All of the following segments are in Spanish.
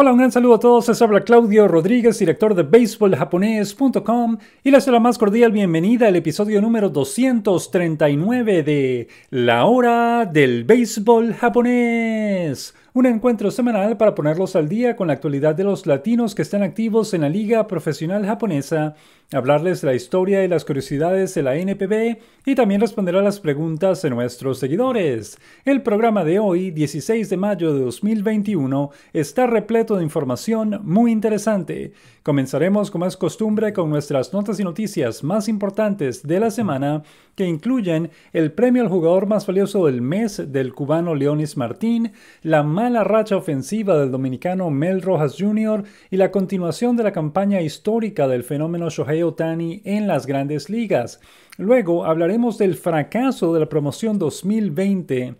Hola, un gran saludo a todos. Les habla Claudio Rodríguez, director de BaseballJaponés.com y les doy la más cordial bienvenida al episodio número 239 de La Hora del Béisbol Japonés. Un encuentro semanal para ponerlos al día con la actualidad de los latinos que están activos en la Liga Profesional Japonesa hablarles de la historia y las curiosidades de la NPB y también responder a las preguntas de nuestros seguidores. El programa de hoy, 16 de mayo de 2021, está repleto de información muy interesante. Comenzaremos como es costumbre con nuestras notas y noticias más importantes de la semana que incluyen el premio al jugador más valioso del mes del cubano Leonis Martín, la mala racha ofensiva del dominicano Mel Rojas Jr. y la continuación de la campaña histórica del fenómeno Shohei Otani en las grandes ligas. Luego hablaremos del fracaso de la promoción 2020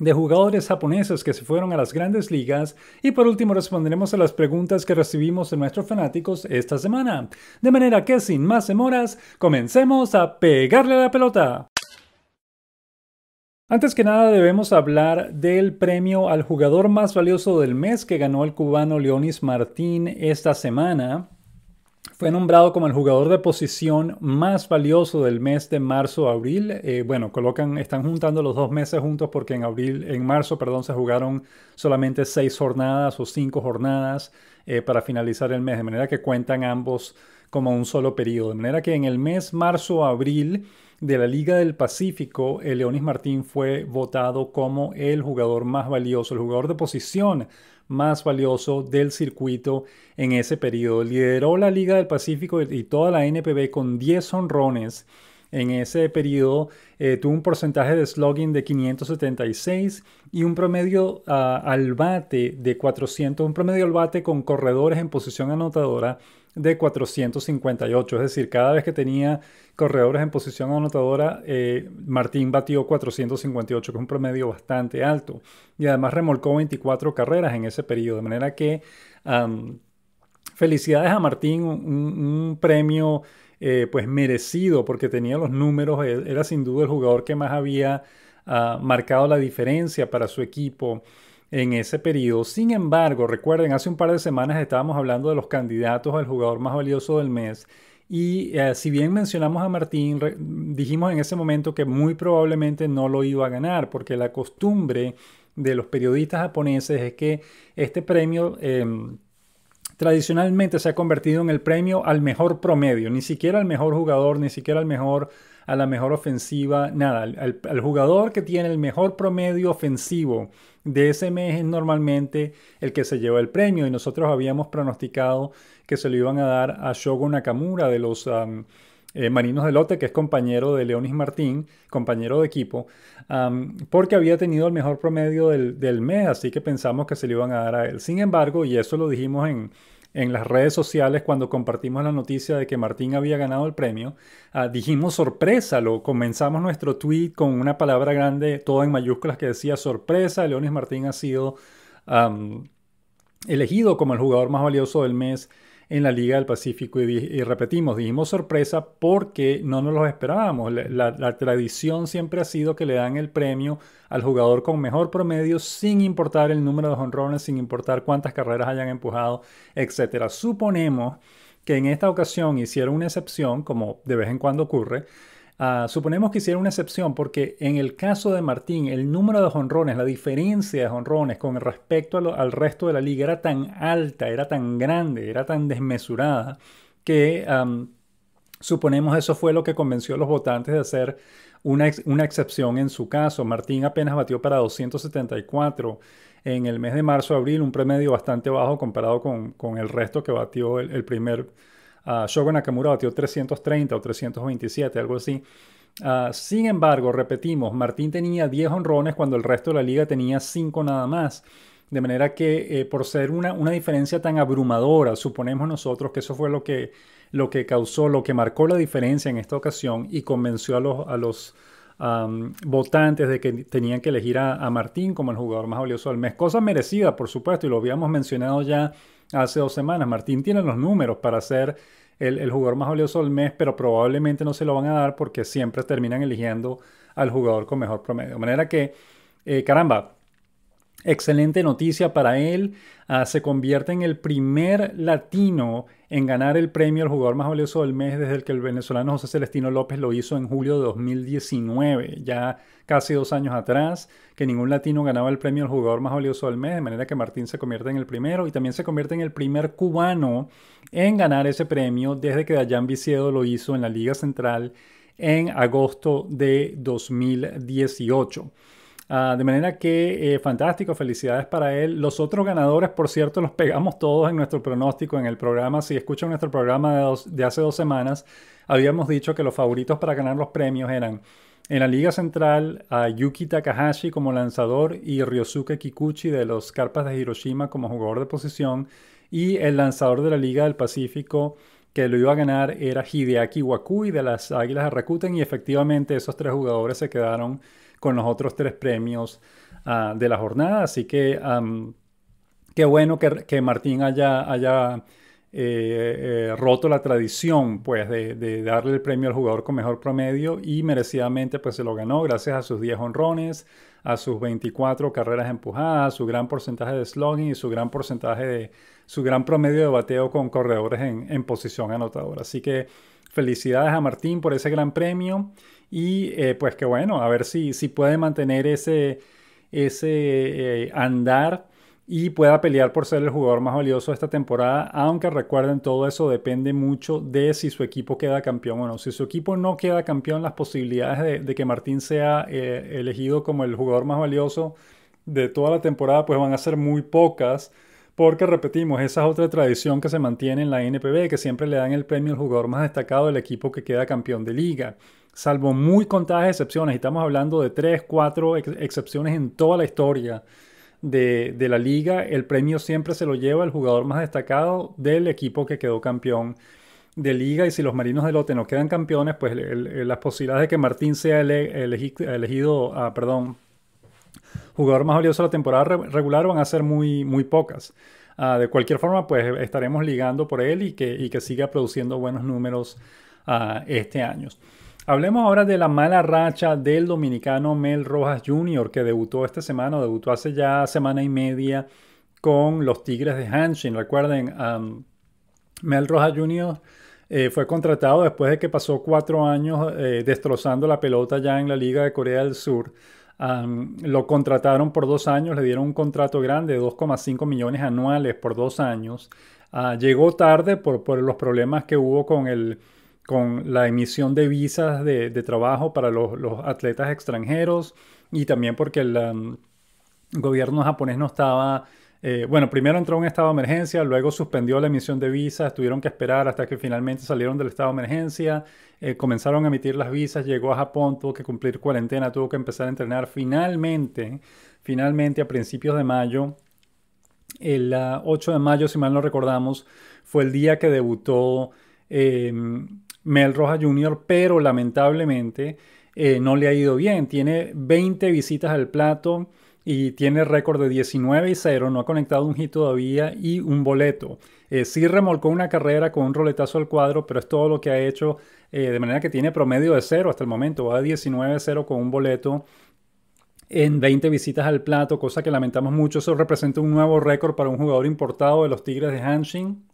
de jugadores japoneses que se fueron a las grandes ligas y por último responderemos a las preguntas que recibimos de nuestros fanáticos esta semana. De manera que sin más demoras, comencemos a pegarle la pelota. Antes que nada debemos hablar del premio al jugador más valioso del mes que ganó el cubano Leonis Martín esta semana. Fue nombrado como el jugador de posición más valioso del mes de marzo abril. Eh, bueno, colocan, están juntando los dos meses juntos porque en abril, en marzo, perdón, se jugaron solamente seis jornadas o cinco jornadas eh, para finalizar el mes, de manera que cuentan ambos como un solo periodo. De manera que en el mes marzo-abril de la Liga del Pacífico, Leonis Martín fue votado como el jugador más valioso, el jugador de posición más valioso del circuito en ese periodo. Lideró la Liga del Pacífico y toda la NPB con 10 honrones en ese periodo eh, tuvo un porcentaje de slugging de 576 y un promedio ah, al bate de 400, un promedio al bate con corredores en posición anotadora de 458. Es decir, cada vez que tenía corredores en posición anotadora, eh, Martín batió 458, que es un promedio bastante alto. Y además remolcó 24 carreras en ese periodo. De manera que felicidades a Martín, un, premio eh, pues merecido porque tenía los números, e, era sin duda el jugador que más había ah, marcado la diferencia para su equipo en ese periodo. Sin embargo, recuerden, hace un par de semanas estábamos hablando de los candidatos al jugador más valioso del mes y eh, si bien mencionamos a Martín, dijimos en ese momento que muy probablemente no lo iba a ganar, porque la costumbre de los periodistas japoneses es que este premio em, tradicionalmente se ha convertido en el premio al mejor promedio, ni siquiera al mejor jugador, ni siquiera al mejor a la mejor ofensiva, nada, al, jugador que tiene el mejor promedio ofensivo de ese mes es normalmente el que se lleva el premio y nosotros habíamos pronosticado que se lo iban a dar a Shogo Nakamura de los eh, Marinos de Lote, que es compañero de Leonis Martín, compañero de equipo, porque había tenido el mejor promedio del, mes, así que pensamos que se lo iban a dar a él. Sin embargo, y eso lo dijimos en, las redes sociales cuando compartimos la noticia de que Martín había ganado el premio, ah, dijimos sorpresa, lo comenzamos nuestro tweet con una palabra grande, todo en mayúsculas, que decía sorpresa, Leonis Martín ha sido elegido como el jugador más valioso del mes en la Liga del Pacífico. Y, repetimos, dijimos sorpresa porque no nos lo esperábamos. La, tradición siempre ha sido que le dan el premio al jugador con mejor promedio sin importar el número de honrones, sin importar cuántas carreras hayan empujado, etc. Suponemos que en esta ocasión hicieron una excepción, como de vez en cuando ocurre, Ah, suponemos que hicieron una excepción porque en el caso de Martín, el número de honrones, la diferencia de honrones con respecto al resto de la liga era tan alta, era tan grande, era tan desmesurada que suponemos eso fue lo que convenció a los votantes de hacer una, una excepción en su caso. Martín apenas batió para 274 en el mes de marzo-abril, un promedio bastante bajo comparado con, con el resto que batió el primer Shogun Shogo Nakamura batió 330 o 327, algo así. Ah, sin embargo, repetimos, Martín tenía 10 honrones cuando el resto de la liga tenía 5 nada más. De manera que eh, por ser una, una, diferencia tan abrumadora, suponemos nosotros que eso fue lo que, lo que causó, lo que marcó la diferencia en esta ocasión y convenció a los, a los votantes de que tenían que elegir a, a Martín como el jugador más valioso del mes. Cosa merecida, por supuesto, y lo habíamos mencionado ya hace dos semanas. Martín tiene los números para ser el, jugador más valioso del mes, pero probablemente no se lo van a dar porque siempre terminan eligiendo al jugador con mejor promedio. De manera que, eh, caramba, Excelente noticia para él. Ah, se convierte en el primer latino en ganar el premio al jugador más valioso del mes desde que el venezolano José Celestino López lo hizo en julio de 2019, ya casi dos años atrás, que ningún latino ganaba el premio al jugador más valioso del mes, de manera que Martín se convierte en el primero y también se convierte en el primer cubano en ganar ese premio desde que Dayan Viciedo lo hizo en la Liga Central en agosto de 2018. Ah, de manera que eh, fantástico, felicidades para él. Los otros ganadores, por cierto, los pegamos todos en nuestro pronóstico, en el programa. Si escuchan nuestro programa de, de hace dos semanas, habíamos dicho que los favoritos para ganar los premios eran en la Liga Central a Yuki Takahashi como lanzador y Ryosuke Kikuchi de los Carpas de Hiroshima como jugador de posición. Y el lanzador de la Liga del Pacífico que lo iba a ganar era Hideaki Wakui de las Águilas de Rakuten y efectivamente esos tres jugadores se quedaron con los otros tres premios ah, de la jornada. Así que qué bueno que, que, Martín haya, haya eh, eh, roto la tradición pues, de, darle el premio al jugador con mejor promedio y merecidamente pues, se lo ganó gracias a sus 10 honrones, a sus 24 carreras empujadas, su gran porcentaje de slugging y su gran porcentaje de su gran promedio de bateo con corredores en, en posición anotadora. Así que felicidades a Martín por ese gran premio. Y eh, pues que bueno, a ver si, si puede mantener ese, ese eh, andar y pueda pelear por ser el jugador más valioso de esta temporada, aunque recuerden todo eso depende mucho de si su equipo queda campeón o no. Si su equipo no queda campeón, las posibilidades de, que Martín sea eh, elegido como el jugador más valioso de toda la temporada pues van a ser muy pocas, porque repetimos, esa es otra tradición que se mantiene en la NPB, que siempre le dan el premio al jugador más destacado del equipo que queda campeón de liga salvo muy contadas excepciones, y estamos hablando de tres, cuatro excepciones en toda la historia de, la liga, el premio siempre se lo lleva el jugador más destacado del equipo que quedó campeón de liga y si los marinos de lote no quedan campeones, pues las posibilidades de que Martín sea elegido, ah, perdón, jugador más valioso de la temporada regular van a ser muy, muy pocas. Ah, de cualquier forma, pues estaremos ligando por él y que, siga produciendo buenos números ah, este año. Hablemos ahora de la mala racha del dominicano Mel Rojas Jr., que debutó esta semana, debutó hace ya semana y media con los Tigres de Hanshin. Recuerden, Mel Rojas Jr. Eh, fue contratado después de que pasó cuatro años eh, destrozando la pelota ya en la Liga de Corea del Sur. lo contrataron por dos años, le dieron un contrato grande de 2,5 millones anuales por dos años. Ah, llegó tarde por los problemas que hubo con el con la emisión de visas de, trabajo para los, atletas extranjeros y también porque el um, gobierno japonés no estaba, eh, bueno, primero entró un estado de emergencia, luego suspendió la emisión de visas, tuvieron que esperar hasta que finalmente salieron del estado de emergencia, eh, comenzaron a emitir las visas, llegó a Japón, tuvo que cumplir cuarentena, tuvo que empezar a entrenar, finalmente, finalmente a principios de mayo, el 8 uh, de mayo, si mal no recordamos, fue el día que debutó. Em, Mel Rojas Jr., pero lamentablemente eh, no le ha ido bien. Tiene 20 visitas al plato y tiene récord de 19 y 0, no ha conectado un hit todavía y un boleto. Eh, sí remolcó una carrera con un roletazo al cuadro, pero es todo lo que ha hecho eh, de manera que tiene promedio de 0 hasta el momento, va a 19-0 con un boleto en 20 visitas al plato, cosa que lamentamos mucho, eso representa un nuevo récord para un jugador importado de los Tigres de Hanshin,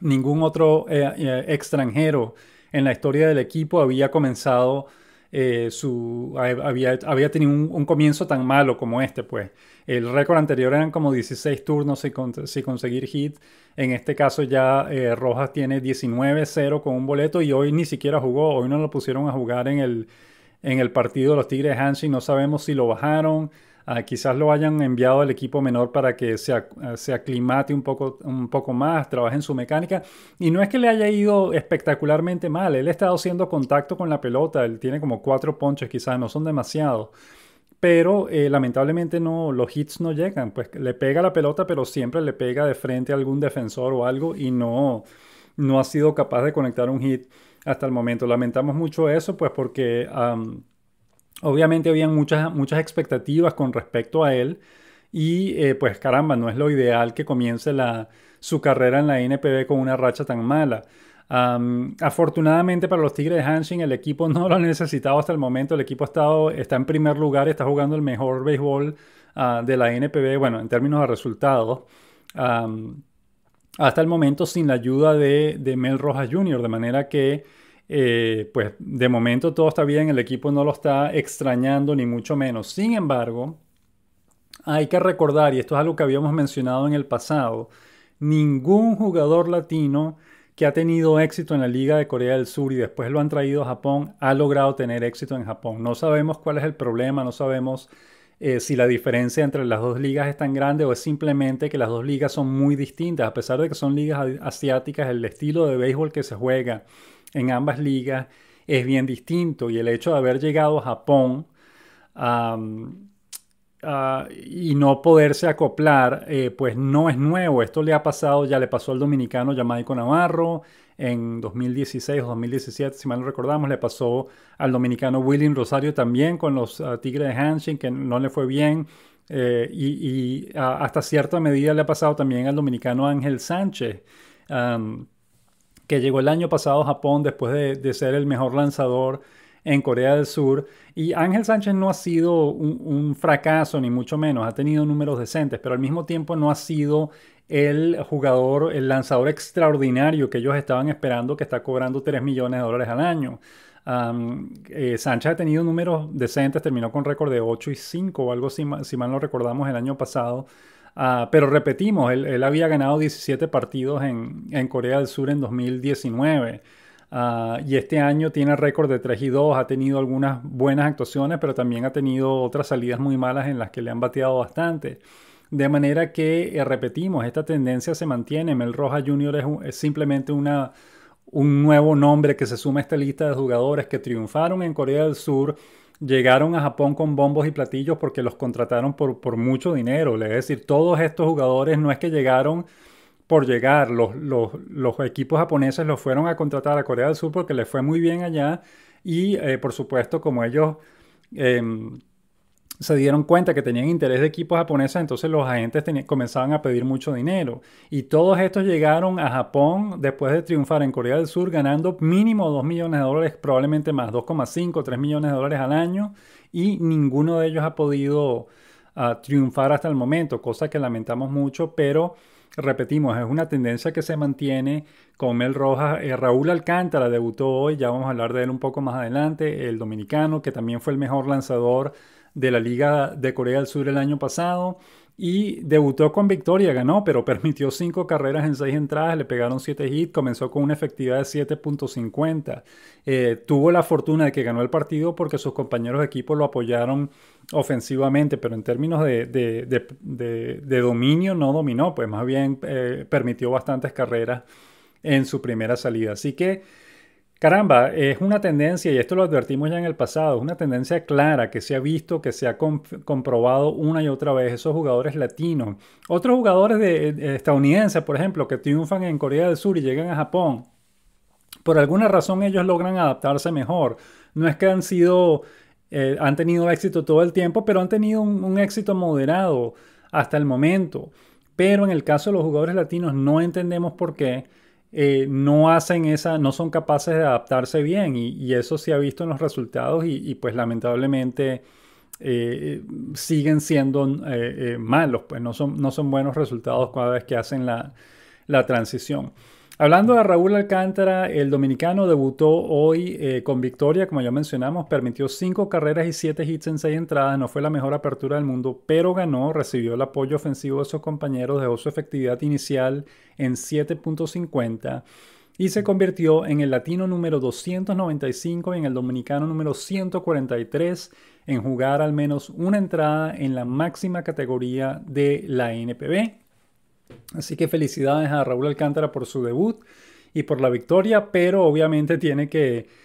Ningún otro eh, eh, extranjero en la historia del equipo había comenzado eh, su, había, tenido un, comienzo tan malo como este, pues. El récord anterior eran como 16 turnos sin, conseguir hit. En este caso ya Rojas tiene 19-0 con un boleto y hoy ni siquiera jugó. Hoy no lo pusieron a jugar en el, en el partido de los Tigres Hansi No sabemos si lo bajaron, Ah, quizás lo hayan enviado al equipo menor para que eh, se, aclimate un poco, un poco más, trabaje en su mecánica. Y no es que le haya ido espectacularmente mal, él ha estado haciendo contacto con la pelota, él tiene como cuatro ponches quizás, no son demasiados. Pero eh, lamentablemente no, los hits no llegan, pues le pega la pelota, pero siempre le pega de frente a algún defensor o algo y no, no ha sido capaz de conectar un hit hasta el momento. Lamentamos mucho eso, pues porque... Obviamente había muchas, muchas expectativas con respecto a él y eh, pues caramba, no es lo ideal que comience la, su carrera en la NPB con una racha tan mala. afortunadamente para los Tigres de Hanshin el equipo no lo ha necesitado hasta el momento, el equipo ha estado, está en primer lugar, está jugando el mejor béisbol ah, de la NPB, bueno, en términos de resultados. hasta el momento sin la ayuda de Mel Rojas Jr., de manera que eh, pues de momento todo está bien, el equipo no lo está extrañando ni mucho menos. Sin embargo, hay que recordar, y esto es algo que habíamos mencionado en el pasado, ningún jugador latino que ha tenido éxito en la Liga de Corea del Sur y después lo han traído a Japón, ha logrado tener éxito en Japón. No sabemos cuál es el problema, no sabemos eh, si la diferencia entre las dos ligas es tan grande o es simplemente que las dos ligas son muy distintas, a pesar de que son ligas asiáticas, el estilo de béisbol que se juega, en ambas ligas es bien distinto y el hecho de haber llegado a Japón ah, y no poderse acoplar, eh, pues no es nuevo. Esto le ha pasado, ya le pasó al dominicano Yamaiko Navarro en 2016 o 2017, si mal no recordamos, le pasó al dominicano William Rosario también con los ah, Tigres de Hanshin, que no le fue bien. Eh, y, ah, hasta cierta medida le ha pasado también al dominicano Ángel Sánchez que llegó el año pasado a Japón después de, ser el mejor lanzador en Corea del Sur. Y Ángel Sánchez no ha sido un, fracaso, ni mucho menos. Ha tenido números decentes, pero al mismo tiempo no ha sido el jugador, el lanzador extraordinario que ellos estaban esperando, que está cobrando 3 millones de dólares al año. Eh, Sánchez ha tenido números decentes, terminó con récord de 8 y 5 o algo si, si mal no recordamos el año pasado. Ah, pero repetimos, él, había ganado 17 partidos en, Corea del Sur en 2019. Ah, y este año tiene récord de 3 y 2, ha tenido algunas buenas actuaciones, pero también ha tenido otras salidas muy malas en las que le han bateado bastante. De manera que, eh, repetimos, esta tendencia se mantiene. Mel Roja Jr. es, simplemente un nuevo nombre que se suma a esta lista de jugadores que triunfaron en Corea del Sur llegaron a Japón con bombos y platillos porque los contrataron por, por mucho dinero. Es decir, todos estos jugadores no es que llegaron por llegar. Los, los, equipos japoneses los fueron a contratar a Corea del Sur porque les fue muy bien allá. Y eh, por supuesto, como ellos eh, se dieron cuenta que tenían interés de equipos japoneses, entonces los agentes comenzaban a pedir mucho dinero. Y todos estos llegaron a Japón después de triunfar en Corea del Sur, ganando mínimo 2 millones de dólares, probablemente más, 2,5, 3 millones de dólares al año, y ninguno de ellos ha podido ah, triunfar hasta el momento, cosa que lamentamos mucho, pero repetimos, es una tendencia que se mantiene con Mel Rojas. Eh, Raúl Alcántara debutó hoy, ya vamos a hablar de él un poco más adelante, el dominicano, que también fue el mejor lanzador de la Liga de Corea del Sur el año pasado y debutó con victoria, ganó, pero permitió cinco carreras en seis entradas, le pegaron siete hits, comenzó con una efectividad de 7.50. Eh, tuvo la fortuna de que ganó el partido porque sus compañeros de equipo lo apoyaron ofensivamente, pero en términos de, dominio no dominó, pues más bien eh, permitió bastantes carreras en su primera salida. Así que... Caramba, es una tendencia, y esto lo advertimos ya en el pasado, es una tendencia clara que se ha visto, que se ha comprobado una y otra vez esos jugadores latinos. Otros jugadores eh, de, estadounidenses, por ejemplo, que triunfan en Corea del Sur y llegan a Japón, por alguna razón ellos logran adaptarse mejor. No es que han sido, eh, han tenido éxito todo el tiempo, pero han tenido un éxito moderado hasta el momento. Pero en el caso de los jugadores latinos no entendemos por qué eh, no hacen esa, no son capaces de adaptarse bien y, eso se ha visto en los resultados y, pues lamentablemente eh, siguen siendo eh, malos, pues no son, buenos resultados cada vez que hacen la transición. Hablando de Raúl Alcántara, el dominicano debutó hoy eh, con victoria, como ya mencionamos, permitió cinco carreras y siete hits en seis entradas, no fue la mejor apertura del mundo, pero ganó, recibió el apoyo ofensivo de sus compañeros, dejó su efectividad inicial en 7.50 y se convirtió en el latino número 295 y en el dominicano número 143 en jugar al menos una entrada en la máxima categoría de la NPB. Así que felicidades a Raúl Alcántara por su debut y por la victoria, pero obviamente tiene que,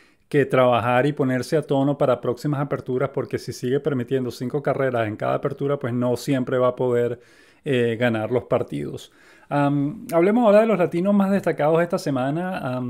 trabajar y ponerse a tono para próximas aperturas, porque si sigue permitiendo cinco carreras en cada apertura, pues no siempre va a poder eh, ganar los partidos. hablemos ahora de los latinos más destacados esta semana.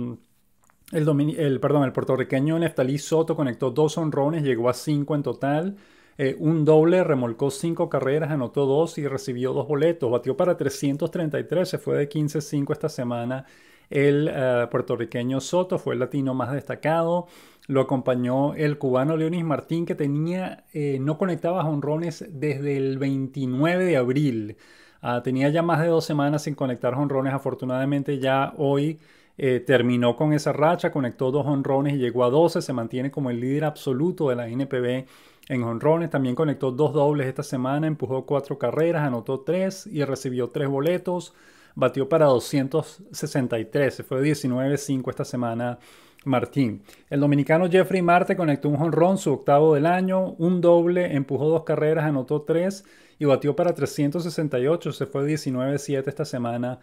el, perdón, el puertorriqueño Neftalí Soto conectó dos honrones, llegó a cinco en total. Eh, un doble, remolcó cinco carreras, anotó dos y recibió dos boletos. Batió para 333, se fue de 15-5 esta semana. El eh, puertorriqueño Soto fue el latino más destacado. Lo acompañó el cubano Leonis Martín, que tenía, eh, no conectaba jonrones desde el 29 de abril. Ah, tenía ya más de dos semanas sin conectar Jonrones. Afortunadamente, ya hoy eh, terminó con esa racha, conectó dos honrones y llegó a 12, se mantiene como el líder absoluto de la NPB en honrones, también conectó dos dobles esta semana, empujó cuatro carreras, anotó tres y recibió tres boletos, batió para 263, se fue 19-5 esta semana. Martín. El dominicano Jeffrey Marte conectó un jonrón, su octavo del año, un doble, empujó dos carreras, anotó tres y batió para 368. Se fue 19-7 esta semana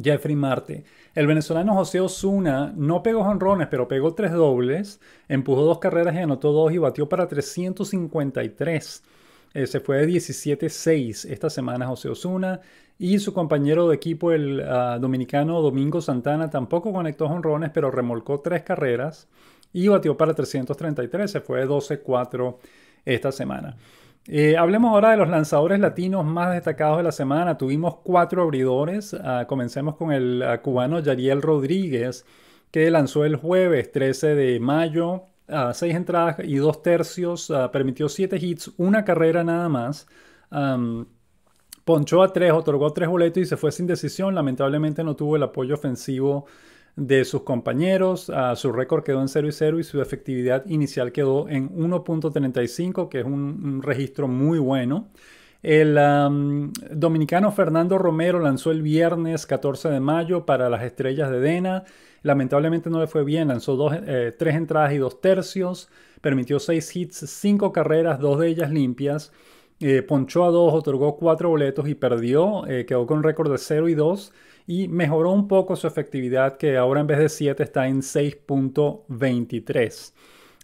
Jeffrey Marte. El venezolano José Osuna no pegó jonrones, pero pegó tres dobles, empujó dos carreras y anotó dos y batió para 353. Eh, se fue de 17-6 esta semana José Osuna y su compañero de equipo, el ah, dominicano Domingo Santana, tampoco conectó jonrones, pero remolcó tres carreras y batió para 333. Se fue de 12-4 esta semana. Eh, hablemos ahora de los lanzadores latinos más destacados de la semana. Tuvimos cuatro abridores. Ah, comencemos con el ah, cubano Yariel Rodríguez, que lanzó el jueves 13 de mayo. a ah, seis entradas y dos tercios. permitió siete hits, una carrera nada más. ponchó a tres, otorgó tres boletos y se fue sin decisión. Lamentablemente no tuvo el apoyo ofensivo de sus compañeros. su récord quedó en 0 y 0 y su efectividad inicial quedó en 1.35, que es un, registro muy bueno. El dominicano Fernando Romero lanzó el viernes 14 de mayo para las Estrellas de Dena. Lamentablemente no le fue bien, lanzó eh, tres entradas y dos tercios, permitió seis hits, cinco carreras, dos de ellas limpias. Eh, ponchó a dos, otorgó cuatro boletos y perdió, eh, quedó con un récord de 0 y 2 y mejoró un poco su efectividad que ahora en vez de 7 está en 6.23.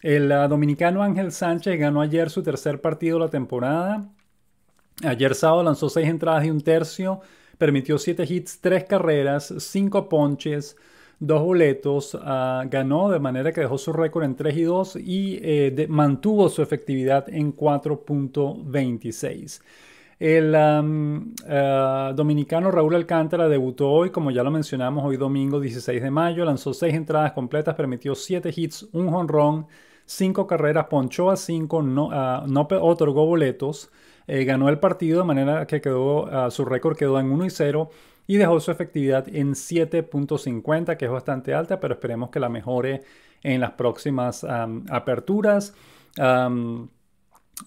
El ah, dominicano Ángel Sánchez ganó ayer su tercer partido de la temporada. Ayer sábado lanzó 6 entradas y un tercio, permitió 7 hits, 3 carreras, 5 ponches, dos boletos, ah, ganó de manera que dejó su récord en 3 y 2 y eh, mantuvo su efectividad en 4.26. El ah, dominicano Raúl Alcántara debutó hoy, como ya lo mencionamos, hoy domingo 16 de mayo, lanzó seis entradas completas, permitió siete hits, un jonrón, cinco carreras, ponchó a cinco no, ah, otorgó boletos, eh, ganó el partido de manera que quedó, su récord quedó en 1 y 0 y dejó su efectividad en 7.50, que es bastante alta, pero esperemos que la mejore en las próximas aperturas.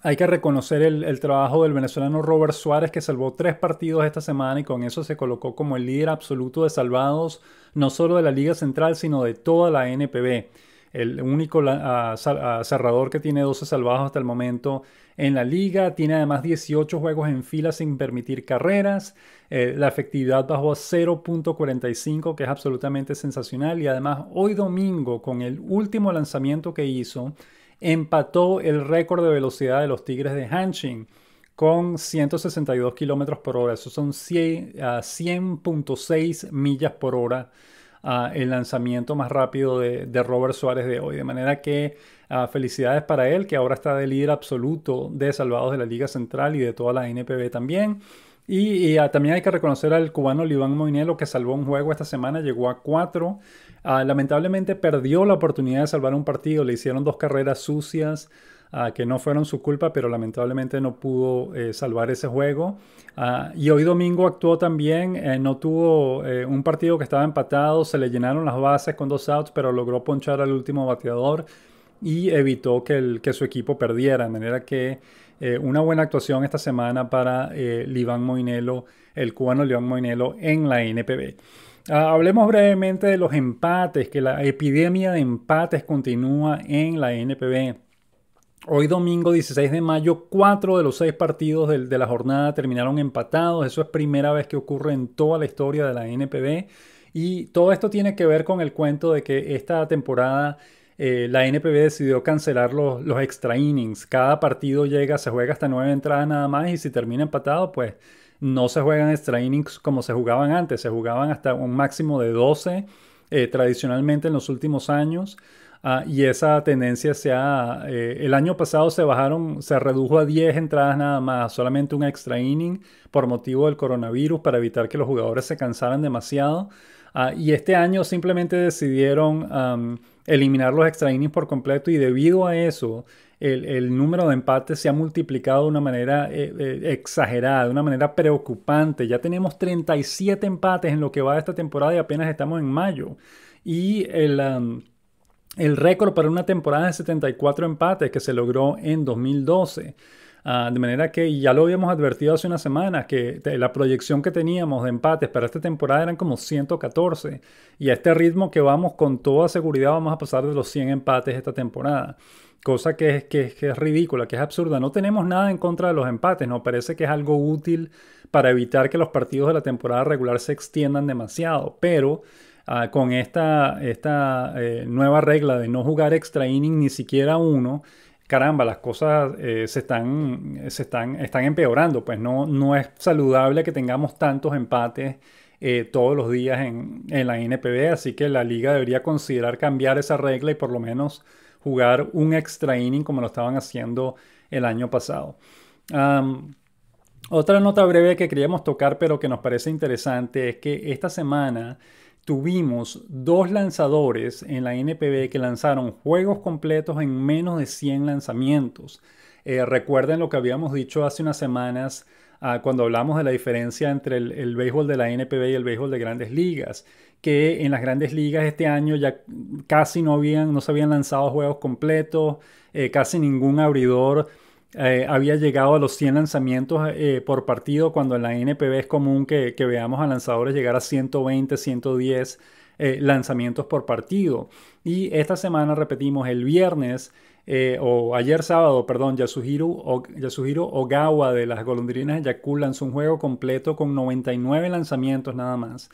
hay que reconocer el, trabajo del venezolano Robert Suárez, que salvó tres partidos esta semana y con eso se colocó como el líder absoluto de salvados, no solo de la Liga Central, sino de toda la NPB. El único cerrador que tiene 12 salvados hasta el momento en la liga, tiene además 18 juegos en fila sin permitir carreras, eh, la efectividad bajó a 0.45, que es absolutamente sensacional, y además hoy domingo, con el último lanzamiento que hizo, empató el récord de velocidad de los Tigres de Hanshin con 162 kilómetros por hora. Eso son 100.6 millas por hora. Ah, el lanzamiento más rápido de, de Robert Suárez de hoy. De manera que Ah, felicidades para él, que ahora está de líder absoluto de salvados de la Liga Central y de toda la NPB también. Y, ah, también hay que reconocer al cubano Liván Moinelo que salvó un juego esta semana, llegó a cuatro. Ah, lamentablemente perdió la oportunidad de salvar un partido, le hicieron dos carreras sucias. que no fueron su culpa, pero lamentablemente no pudo eh, salvar ese juego. y hoy domingo actuó también, eh, no tuvo eh, un partido que estaba empatado, se le llenaron las bases con dos outs, pero logró ponchar al último bateador y evitó que, el, que su equipo perdiera. De manera que eh, una buena actuación esta semana para eh, Liván Moinelo, el cubano Liván Moinelo en la NPB. Ah, hablemos brevemente de los empates, que la epidemia de empates continúa en la NPB. Hoy domingo 16 de mayo, cuatro de los seis partidos de, de la jornada terminaron empatados. Eso es primera vez que ocurre en toda la historia de la NPB. Y todo esto tiene que ver con el cuento de que esta temporada eh, la NPB decidió cancelar los, los extra innings. Cada partido llega, se juega hasta nueve entradas nada más y si termina empatado, pues no se juegan extra innings como se jugaban antes, se jugaban hasta un máximo de 12 eh, tradicionalmente en los últimos años. Ah, y esa tendencia se ha... Eh, el año pasado se bajaron, se redujo a 10 entradas nada más, solamente un extra inning por motivo del coronavirus para evitar que los jugadores se cansaran demasiado. Ah, y este año simplemente decidieron eliminar los extra por completo y debido a eso el, número de empates se ha multiplicado de una manera eh, eh, exagerada, de una manera preocupante. Ya tenemos 37 empates en lo que va de esta temporada y apenas estamos en mayo. Y el, um, el récord para una temporada de 74 empates que se logró en 2012. Ah, de manera que ya lo habíamos advertido hace unas semanas, que la proyección que teníamos de empates para esta temporada eran como 114. Y a este ritmo que vamos, con toda seguridad vamos a pasar de los 100 empates esta temporada. Cosa que es, que, es ridícula, que es absurda. No tenemos nada en contra de los empates, nos parece que es algo útil para evitar que los partidos de la temporada regular se extiendan demasiado. Pero ah, con esta, esta eh, nueva regla de no jugar extra inning ni siquiera uno, caramba, las cosas eh, se, están, se están, están empeorando, pues no, no es saludable que tengamos tantos empates eh, todos los días en, la NPB, así que la liga debería considerar cambiar esa regla y por lo menos jugar un extra inning como lo estaban haciendo el año pasado. otra nota breve que queríamos tocar, pero que nos parece interesante, es que esta semana tuvimos dos lanzadores en la NPB que lanzaron juegos completos en menos de 100 lanzamientos. Eh, recuerden lo que habíamos dicho hace unas semanas ah, cuando hablamos de la diferencia entre el, béisbol de la NPB y el béisbol de grandes ligas, que en las grandes ligas este año ya casi no, habían, no se habían lanzado juegos completos, eh, casi ningún abridor eh, había llegado a los 100 lanzamientos eh, por partido, cuando en la NPB es común que, veamos a lanzadores llegar a 120, 110 eh, lanzamientos por partido. Y esta semana repetimos el viernes. o ayer sábado, perdón, Yasuhiro, Ogawa de las golondrinas de lanzó un juego completo con 99 lanzamientos nada más.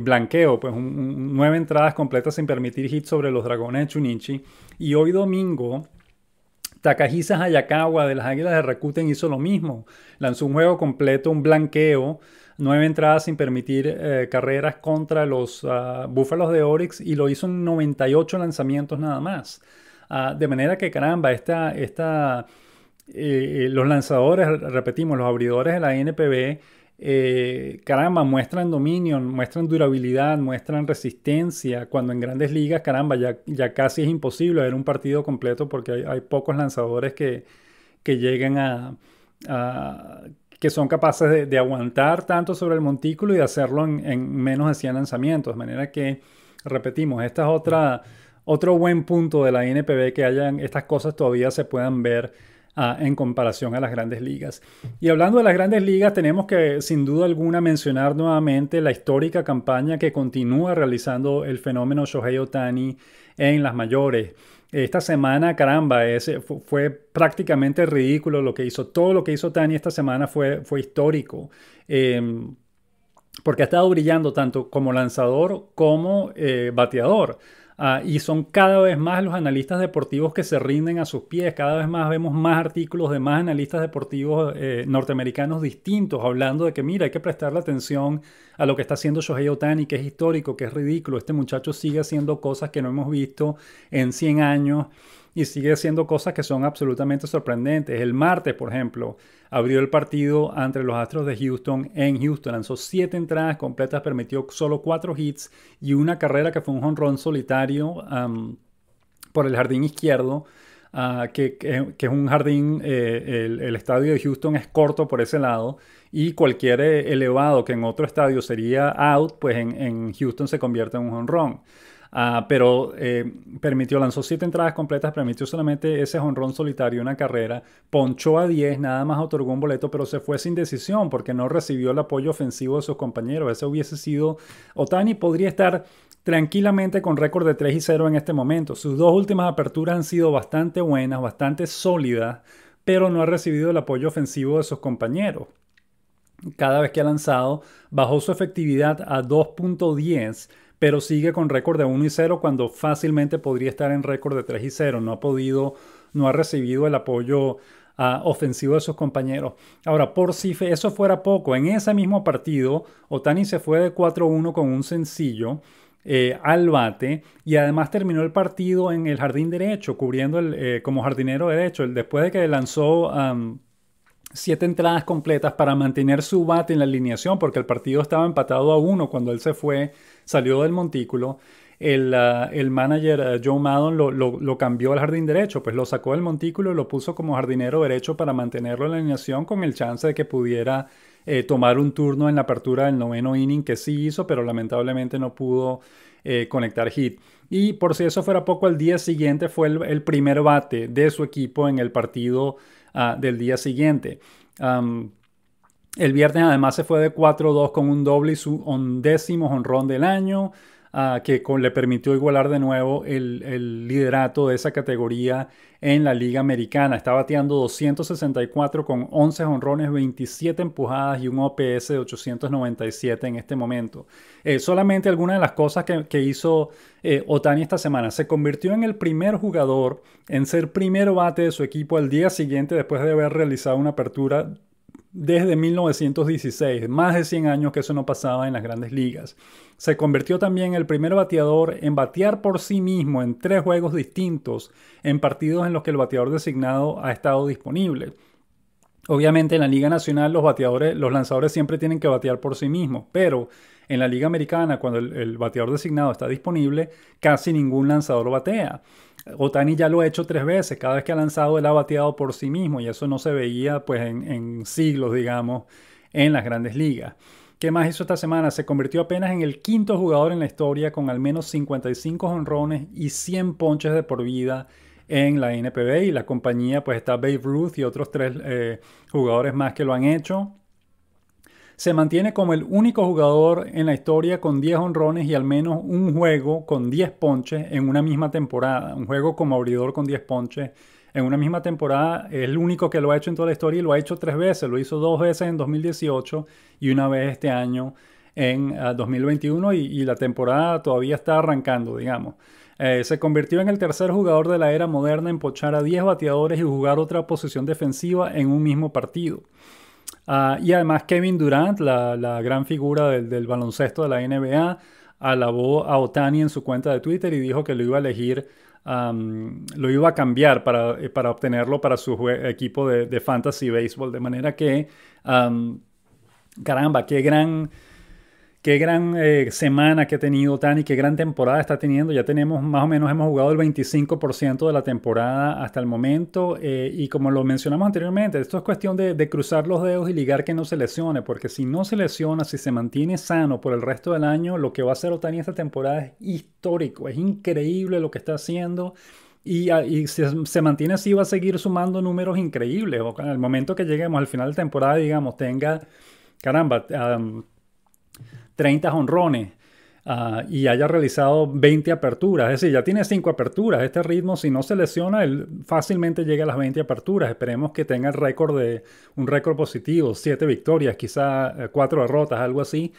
blanqueo, pues nueve entradas completas sin permitir hits sobre los dragones de Chunichi. Y hoy domingo, Takahisa Hayakawa de las Águilas de Rakuten hizo lo mismo. Lanzó un juego completo, un blanqueo, nueve entradas sin permitir eh, carreras contra los ah, Búfalos de Oryx y lo hizo en 98 lanzamientos nada más. Ah, de manera que, caramba, esta, esta, eh, eh, los lanzadores, repetimos, los abridores de la NPB eh, caramba, muestran dominio, muestran durabilidad, muestran resistencia, cuando en grandes ligas, caramba, ya, ya casi es imposible ver un partido completo porque hay, pocos lanzadores que, que a, que son capaces de, aguantar tanto sobre el montículo y de hacerlo en, menos de 100 lanzamientos. De manera que, repetimos, este es otra, otro buen punto de la NPB, que hayan, estas cosas todavía se puedan ver en comparación a las grandes ligas. Y hablando de las grandes ligas, tenemos que sin duda alguna mencionar nuevamente la histórica campaña que continúa realizando el fenómeno Shohei Otani en las mayores. Esta semana, caramba, fue, prácticamente ridículo lo que hizo. Todo lo que hizo Tani esta semana fue, fue histórico. Em, porque ha estado brillando tanto como lanzador como eh, bateador. Ah, y son cada vez más los analistas deportivos que se rinden a sus pies, cada vez más vemos más artículos de más analistas deportivos eh, norteamericanos distintos hablando de que mira, hay que prestarle atención a lo que está haciendo Shohei Otani, que es histórico, que es ridículo, este muchacho sigue haciendo cosas que no hemos visto en 100 años y sigue haciendo cosas que son absolutamente sorprendentes. El martes, por ejemplo, abrió el partido entre los Astros de Houston en Houston. Lanzó siete entradas completas, permitió solo cuatro hits y una carrera que fue un jonrón solitario por el jardín izquierdo. Ah, que, es un jardín, eh, el, estadio de Houston es corto por ese lado y cualquier eh, elevado que en otro estadio sería out, pues en, en Houston se convierte en un honrón. Ah, pero eh, permitió, lanzó siete entradas completas, permitió solamente ese jonrón solitario, una carrera, ponchó a 10, nada más otorgó un boleto, pero se fue sin decisión porque no recibió el apoyo ofensivo de sus compañeros. Ese hubiese sido, Otani podría estar tranquilamente con récord de 3 y 0 en este momento. Sus dos últimas aperturas han sido bastante buenas, bastante sólidas, pero no ha recibido el apoyo ofensivo de sus compañeros cada vez que ha lanzado, bajó su efectividad a 2.10 pero sigue con récord de 1 y 0 cuando fácilmente podría estar en récord de 3 y 0. No ha podido, no ha recibido el apoyo ah, ofensivo de sus compañeros. Ahora, por si eso fuera poco, en ese mismo partido, Otani se fue de 4-1 con un sencillo eh, al bate y además terminó el partido en el jardín derecho, cubriendo el, eh, como jardinero derecho. después de que lanzó siete entradas completas para mantener su bate en la alineación, porque el partido estaba empatado a uno cuando él se fue, salió del montículo. El, uh, manager uh, Joe Maddon lo, cambió al jardín derecho, pues lo sacó del montículo y lo puso como jardinero derecho para mantenerlo en la alineación con el chance de que pudiera eh, tomar un turno en la apertura del noveno inning, que sí hizo, pero lamentablemente no pudo eh, conectar hit. Y por si eso fuera poco, al día siguiente fue el primer bate de su equipo en el partido Ah, del día siguiente. el viernes además se fue de 4-2 con un doble y su undécimo honrón del año. Ah, que con, le permitió igualar de nuevo el, liderato de esa categoría en la Liga Americana. Está bateando 264 con 11 honrones, 27 empujadas y un OPS de 897 en este momento. Eh, solamente algunas de las cosas que, hizo eh, Otani esta semana. Se convirtió en el primer jugador en ser primer bate de su equipo al día siguiente después de haber realizado una apertura desde 1916, más de 100 años que eso no pasaba en las grandes ligas. Se convirtió también el primer bateador en batear por sí mismo en tres juegos distintos, en partidos en los que el bateador designado ha estado disponible. Obviamente en la Liga Nacional los bateadores, los lanzadores siempre tienen que batear por sí mismos, pero en la Liga Americana, cuando el bateador designado está disponible, casi ningún lanzador batea. Otani ya lo ha hecho tres veces. Cada vez que ha lanzado, él ha bateado por sí mismo y eso no se veía pues en, siglos, digamos, en las grandes ligas. ¿Qué más hizo esta semana? Se convirtió apenas en el quinto jugador en la historia con al menos 55 honrones y 100 ponches de por vida en la NPB y la compañía pues está Babe Ruth y otros tres eh, jugadores más que lo han hecho se mantiene como el único jugador en la historia con 10 honrones y al menos un juego con 10 ponches en una misma temporada. Un juego como abridor con 10 ponches en una misma temporada es el único que lo ha hecho en toda la historia y lo ha hecho tres veces. Lo hizo dos veces en 2018 y una vez este año en 2021 ah, y, la temporada todavía está arrancando, digamos. Eh, se convirtió en el tercer jugador de la era moderna en pochar a 10 bateadores y jugar otra posición defensiva en un mismo partido. Ah, y además Kevin Durant, la, gran figura del, baloncesto de la NBA, alabó a Otani en su cuenta de Twitter y dijo que lo iba a elegir, lo iba a cambiar para, eh, obtenerlo para su equipo de, fantasy baseball. De manera que, caramba, qué gran qué gran eh, semana que ha tenido Tani, qué gran temporada está teniendo. Ya tenemos más o menos, hemos jugado el 25% de la temporada hasta el momento. Eh, y como lo mencionamos anteriormente, esto es cuestión de, cruzar los dedos y ligar que no se lesione, porque si no se lesiona, si se mantiene sano por el resto del año, lo que va a hacer Otani esta temporada es histórico, es increíble lo que está haciendo. Y, ah, si se, mantiene así, va a seguir sumando números increíbles. O, al momento que lleguemos al final de temporada, digamos, tenga, caramba, 30 honrones ah, y haya realizado 20 aperturas. Es decir, ya tiene 5 aperturas. Este ritmo, si no se lesiona, él fácilmente llega a las 20 aperturas. Esperemos que tenga el récord de un récord positivo, 7 victorias, quizá 4 eh, derrotas, algo así.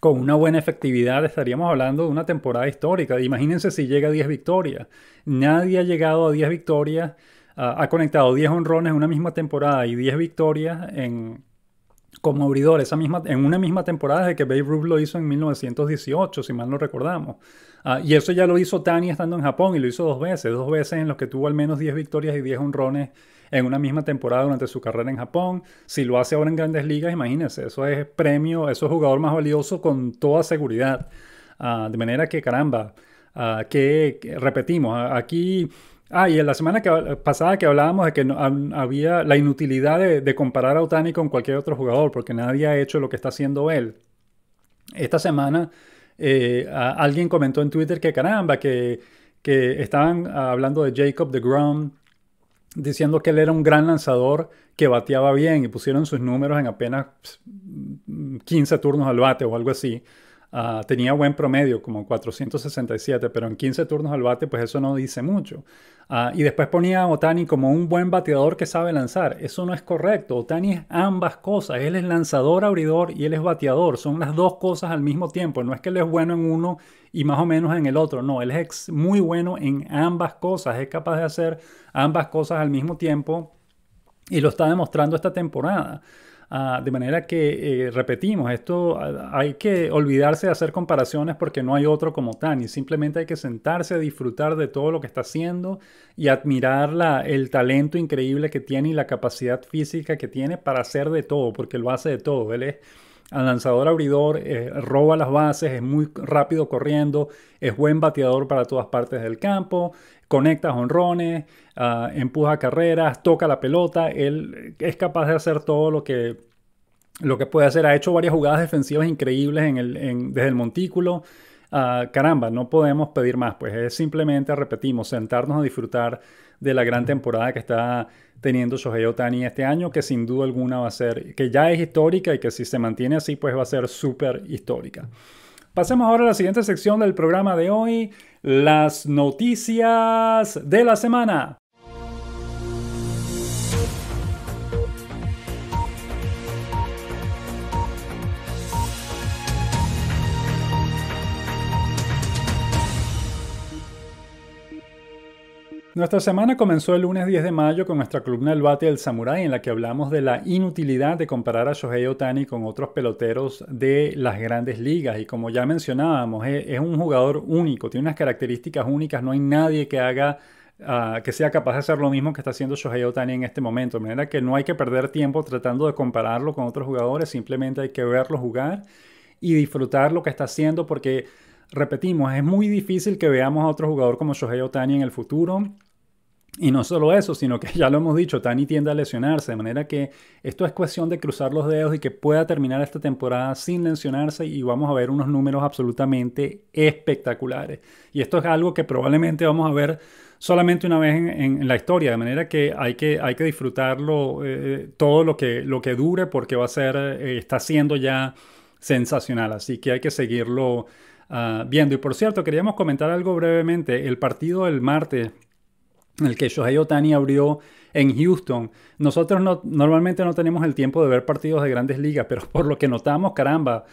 con una buena efectividad estaríamos hablando de una temporada histórica. Imagínense si llega a 10 victorias. Nadie ha llegado a 10 victorias, ah, ha conectado 10 honrones en una misma temporada y 10 victorias en, como abridor esa misma, en una misma temporada de que Babe Ruth lo hizo en 1918, si mal no recordamos. Ah, y eso ya lo hizo Tani estando en Japón y lo hizo dos veces, dos veces en los que tuvo al menos 10 victorias y 10 honrones en una misma temporada durante su carrera en Japón. Si lo hace ahora en grandes ligas, imagínense, eso es premio, eso es jugador más valioso con toda seguridad. Ah, de manera que, caramba, ah, que repetimos, aquí Ah, y en la semana pasada que hablábamos de que había la inutilidad de, comparar a Otani con cualquier otro jugador, porque nadie ha hecho lo que está haciendo él. Esta semana eh, alguien comentó en Twitter que caramba, que, estaban hablando de Jacob de Grom, diciendo que él era un gran lanzador que bateaba bien y pusieron sus números en apenas 15 mm, turnos al bate o algo así. Ah, tenía buen promedio, como 467, pero en 15 turnos al bate, pues eso no dice mucho. Ah, y después ponía a Otani como un buen bateador que sabe lanzar. Eso no es correcto. Otani es ambas cosas. Él es lanzador, abridor y él es bateador. Son las dos cosas al mismo tiempo. No es que él es bueno en uno y más o menos en el otro. No, él es muy bueno en ambas cosas. Es capaz de hacer ambas cosas al mismo tiempo. Y lo está demostrando esta temporada. Ah, de manera que, eh, repetimos, esto ah, hay que olvidarse de hacer comparaciones porque no hay otro como Tani. Simplemente hay que sentarse a disfrutar de todo lo que está haciendo y admirar el talento increíble que tiene y la capacidad física que tiene para hacer de todo, porque lo hace de todo. Él es lanzador abridor, eh, roba las bases, es muy rápido corriendo, es buen bateador para todas partes del campo, conecta jonrones, Ah, empuja carreras, toca la pelota, él es capaz de hacer todo lo que, lo que puede hacer. Ha hecho varias jugadas defensivas increíbles en el, desde el montículo. Ah, caramba, no podemos pedir más, pues es simplemente, repetimos, sentarnos a disfrutar de la gran temporada que está teniendo Shohei Otani este año, que sin duda alguna va a ser, que ya es histórica y que si se mantiene así, pues va a ser súper histórica. Pasemos ahora a la siguiente sección del programa de hoy, las noticias de la semana. Nuestra semana comenzó el lunes 10 de mayo con nuestra columna El Bate del Samurai, en la que hablamos de la inutilidad de comparar a Shohei Otani con otros peloteros de las grandes ligas. Y como ya mencionábamos, es un jugador único, tiene unas características únicas, no hay nadie que haga ah, que sea capaz de hacer lo mismo que está haciendo Shohei Otani en este momento. De manera que no hay que perder tiempo tratando de compararlo con otros jugadores, simplemente hay que verlo jugar y disfrutar lo que está haciendo porque, repetimos, es muy difícil que veamos a otro jugador como Shohei Otani en el futuro. Y no solo eso, sino que ya lo hemos dicho, Tani tiende a lesionarse, de manera que esto es cuestión de cruzar los dedos y que pueda terminar esta temporada sin lesionarse y vamos a ver unos números absolutamente espectaculares. Y esto es algo que probablemente vamos a ver solamente una vez en, la historia, de manera que hay que, hay que disfrutarlo eh, eh, todo lo que, lo que dure porque va a ser, eh, está siendo ya sensacional, así que hay que seguirlo. Ah, viendo y por cierto queríamos comentar algo brevemente el partido del martes el que Shohei Otani abrió en Houston. Nosotros no, normalmente no tenemos el tiempo de ver partidos de grandes ligas, pero por lo que notamos, caramba,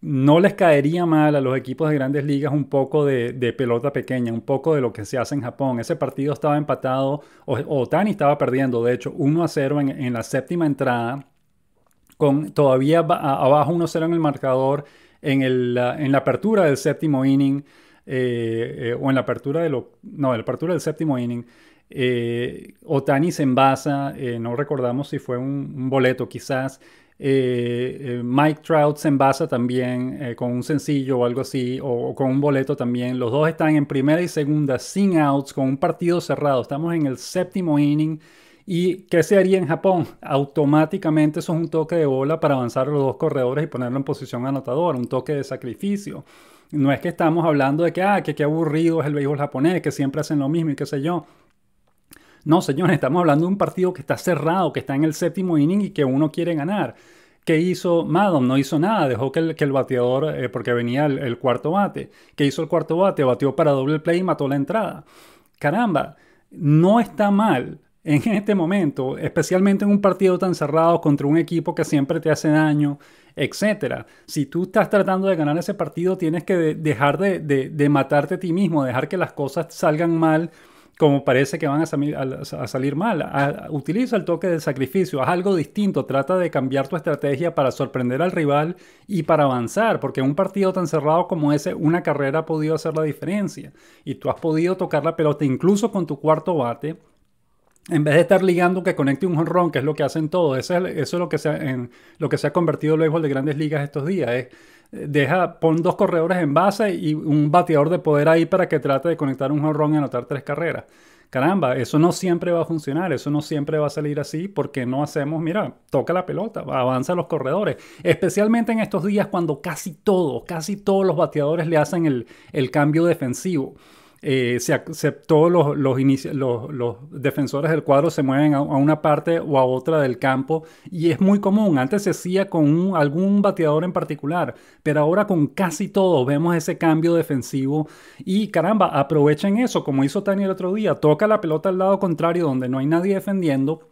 no les caería mal a los equipos de grandes ligas un poco de, pelota pequeña, un poco de lo que se hace en Japón. Ese partido estaba empatado, o Otani estaba perdiendo, de hecho, 1 a 0 en, la séptima entrada, con todavía abajo 1 a 0 en el marcador, en, en la apertura del séptimo inning. Eh, eh, o en la apertura, de no, la apertura del séptimo inning, eh, Otani se envasa, no recordamos si fue un, boleto quizás, Mike Trout se envasa también con un sencillo o algo así, o, con un boleto también, los dos están en primera y segunda sin outs, con un partido cerrado, estamos en el séptimo inning. ¿Y qué se haría en Japón? Automáticamente eso es un toque de bola para avanzar los dos corredores y ponerlo en posición anotadora, un toque de sacrificio. No es que estamos hablando de que, ah, que qué aburrido es el béisbol japonés, que siempre hacen lo mismo y qué sé yo. No, señores, estamos hablando de un partido que está cerrado, que está en el séptimo inning y que uno quiere ganar. ¿Qué hizo Madom? No hizo nada, dejó que el, bateador, eh, porque venía el, cuarto bate. ¿Qué hizo el cuarto bate? Batió para doble play y mató la entrada. Caramba, no está mal en este momento, especialmente en un partido tan cerrado contra un equipo que siempre te hace daño, etcétera. Si tú estás tratando de ganar ese partido, tienes que dejar de, matarte a ti mismo, dejar que las cosas salgan mal como parece que van a, salir, mal. utiliza el toque del sacrificio, haz algo distinto, trata de cambiar tu estrategia para sorprender al rival y para avanzar, porque en un partido tan cerrado como ese, una carrera ha podido hacer la diferencia y tú has podido tocar la pelota incluso con tu cuarto bate en vez de estar ligando que conecte un jonrón, que es lo que hacen todos, eso es, lo, que se ha, en, lo convertido el de grandes ligas estos días. Es, eh, deja, pon dos corredores en base y un bateador de poder ahí para que trate de conectar un jonrón y anotar tres carreras. Caramba, eso no siempre va a funcionar, eso no siempre va a salir así porque no hacemos, mira, toca la pelota, avanza los corredores. Especialmente en estos días cuando casi todos, casi todos los bateadores le hacen el cambio defensivo. Eh, se, aceptó los, los, los, defensores del cuadro se mueven a, una parte o a otra del campo y es muy común. Antes se hacía con algún bateador en particular, pero ahora con casi todos vemos ese cambio defensivo y caramba, aprovechen eso como hizo Tani el otro día, toca la pelota al lado contrario donde no hay nadie defendiendo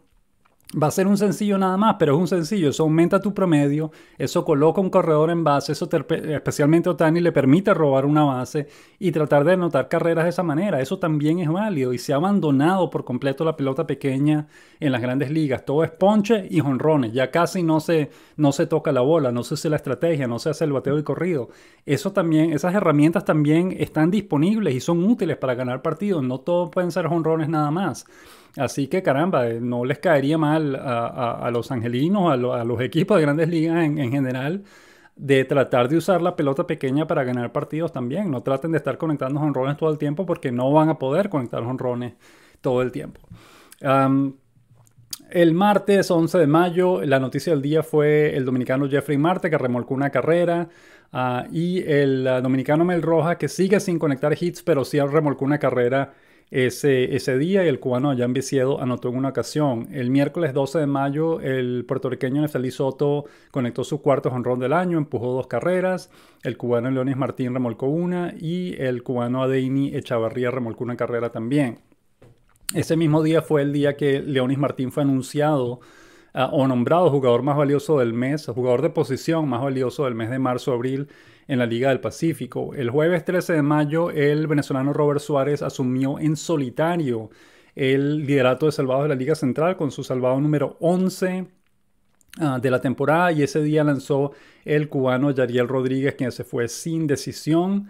Va a ser un sencillo nada más, pero es un sencillo. Eso aumenta tu promedio, eso coloca un corredor en base, eso especialmente a Otani le permite robar una base y tratar de anotar carreras de esa manera. Eso también es válido y se ha abandonado por completo la pelota pequeña en las grandes ligas. Todo es ponche y jonrones. Ya casi no se, no se toca la bola, no se hace la estrategia, no se hace el bateo y corrido. Eso también, esas herramientas también están disponibles y son útiles para ganar partidos. No todo pueden ser jonrones nada más. Así que caramba, eh, no les caería mal a, los angelinos, a, los equipos de grandes ligas en, general, de tratar de usar la pelota pequeña para ganar partidos también. No traten de estar conectando honrones todo el tiempo porque no van a poder conectar honrones todo el tiempo. el martes 11 de mayo, la noticia del día fue el dominicano Jeffrey Marte que remolcó una carrera ah, y el ah, dominicano Mel Roja que sigue sin conectar hits, pero sí remolcó una carrera ese, día el cubano Jan Viciedo anotó en una ocasión. El miércoles 12 de mayo, el puertorriqueño Neftalí Soto conectó su cuarto jonrón del año, empujó dos carreras. El cubano Leonis Martín remolcó una y el cubano Adeini Echavarría remolcó una carrera también. Ese mismo día fue el día que Leonis Martín fue anunciado ah, o nombrado jugador más valioso del mes, jugador de posición más valioso del mes de marzo-abril en la Liga del Pacífico. El jueves 13 de mayo, el venezolano Robert Suárez asumió en solitario el liderato de salvados de la Liga Central con su salvado número 11 ah, de la temporada y ese día lanzó el cubano Yariel Rodríguez quien se fue sin decisión.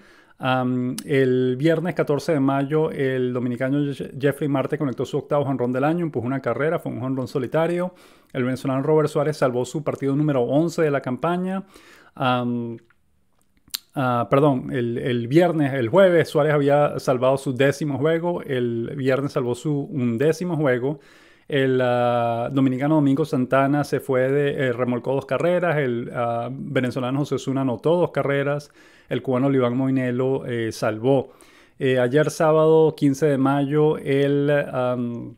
el viernes 14 de mayo, el dominicano Jeffrey Marte conectó su octavo jonrón del año, impuso una carrera, fue un jonrón solitario. El venezolano Robert Suárez salvó su partido número 11 de la campaña. Ah, perdón, el, viernes, el jueves, Suárez había salvado su décimo juego, el viernes salvó su undécimo juego, el ah, dominicano Domingo Santana se fue de, eh, remolcó dos carreras, el ah, venezolano José Zuna anotó dos carreras, el cubano Oliván Moinelo eh, salvó. Eh, ayer sábado 15 de mayo, el...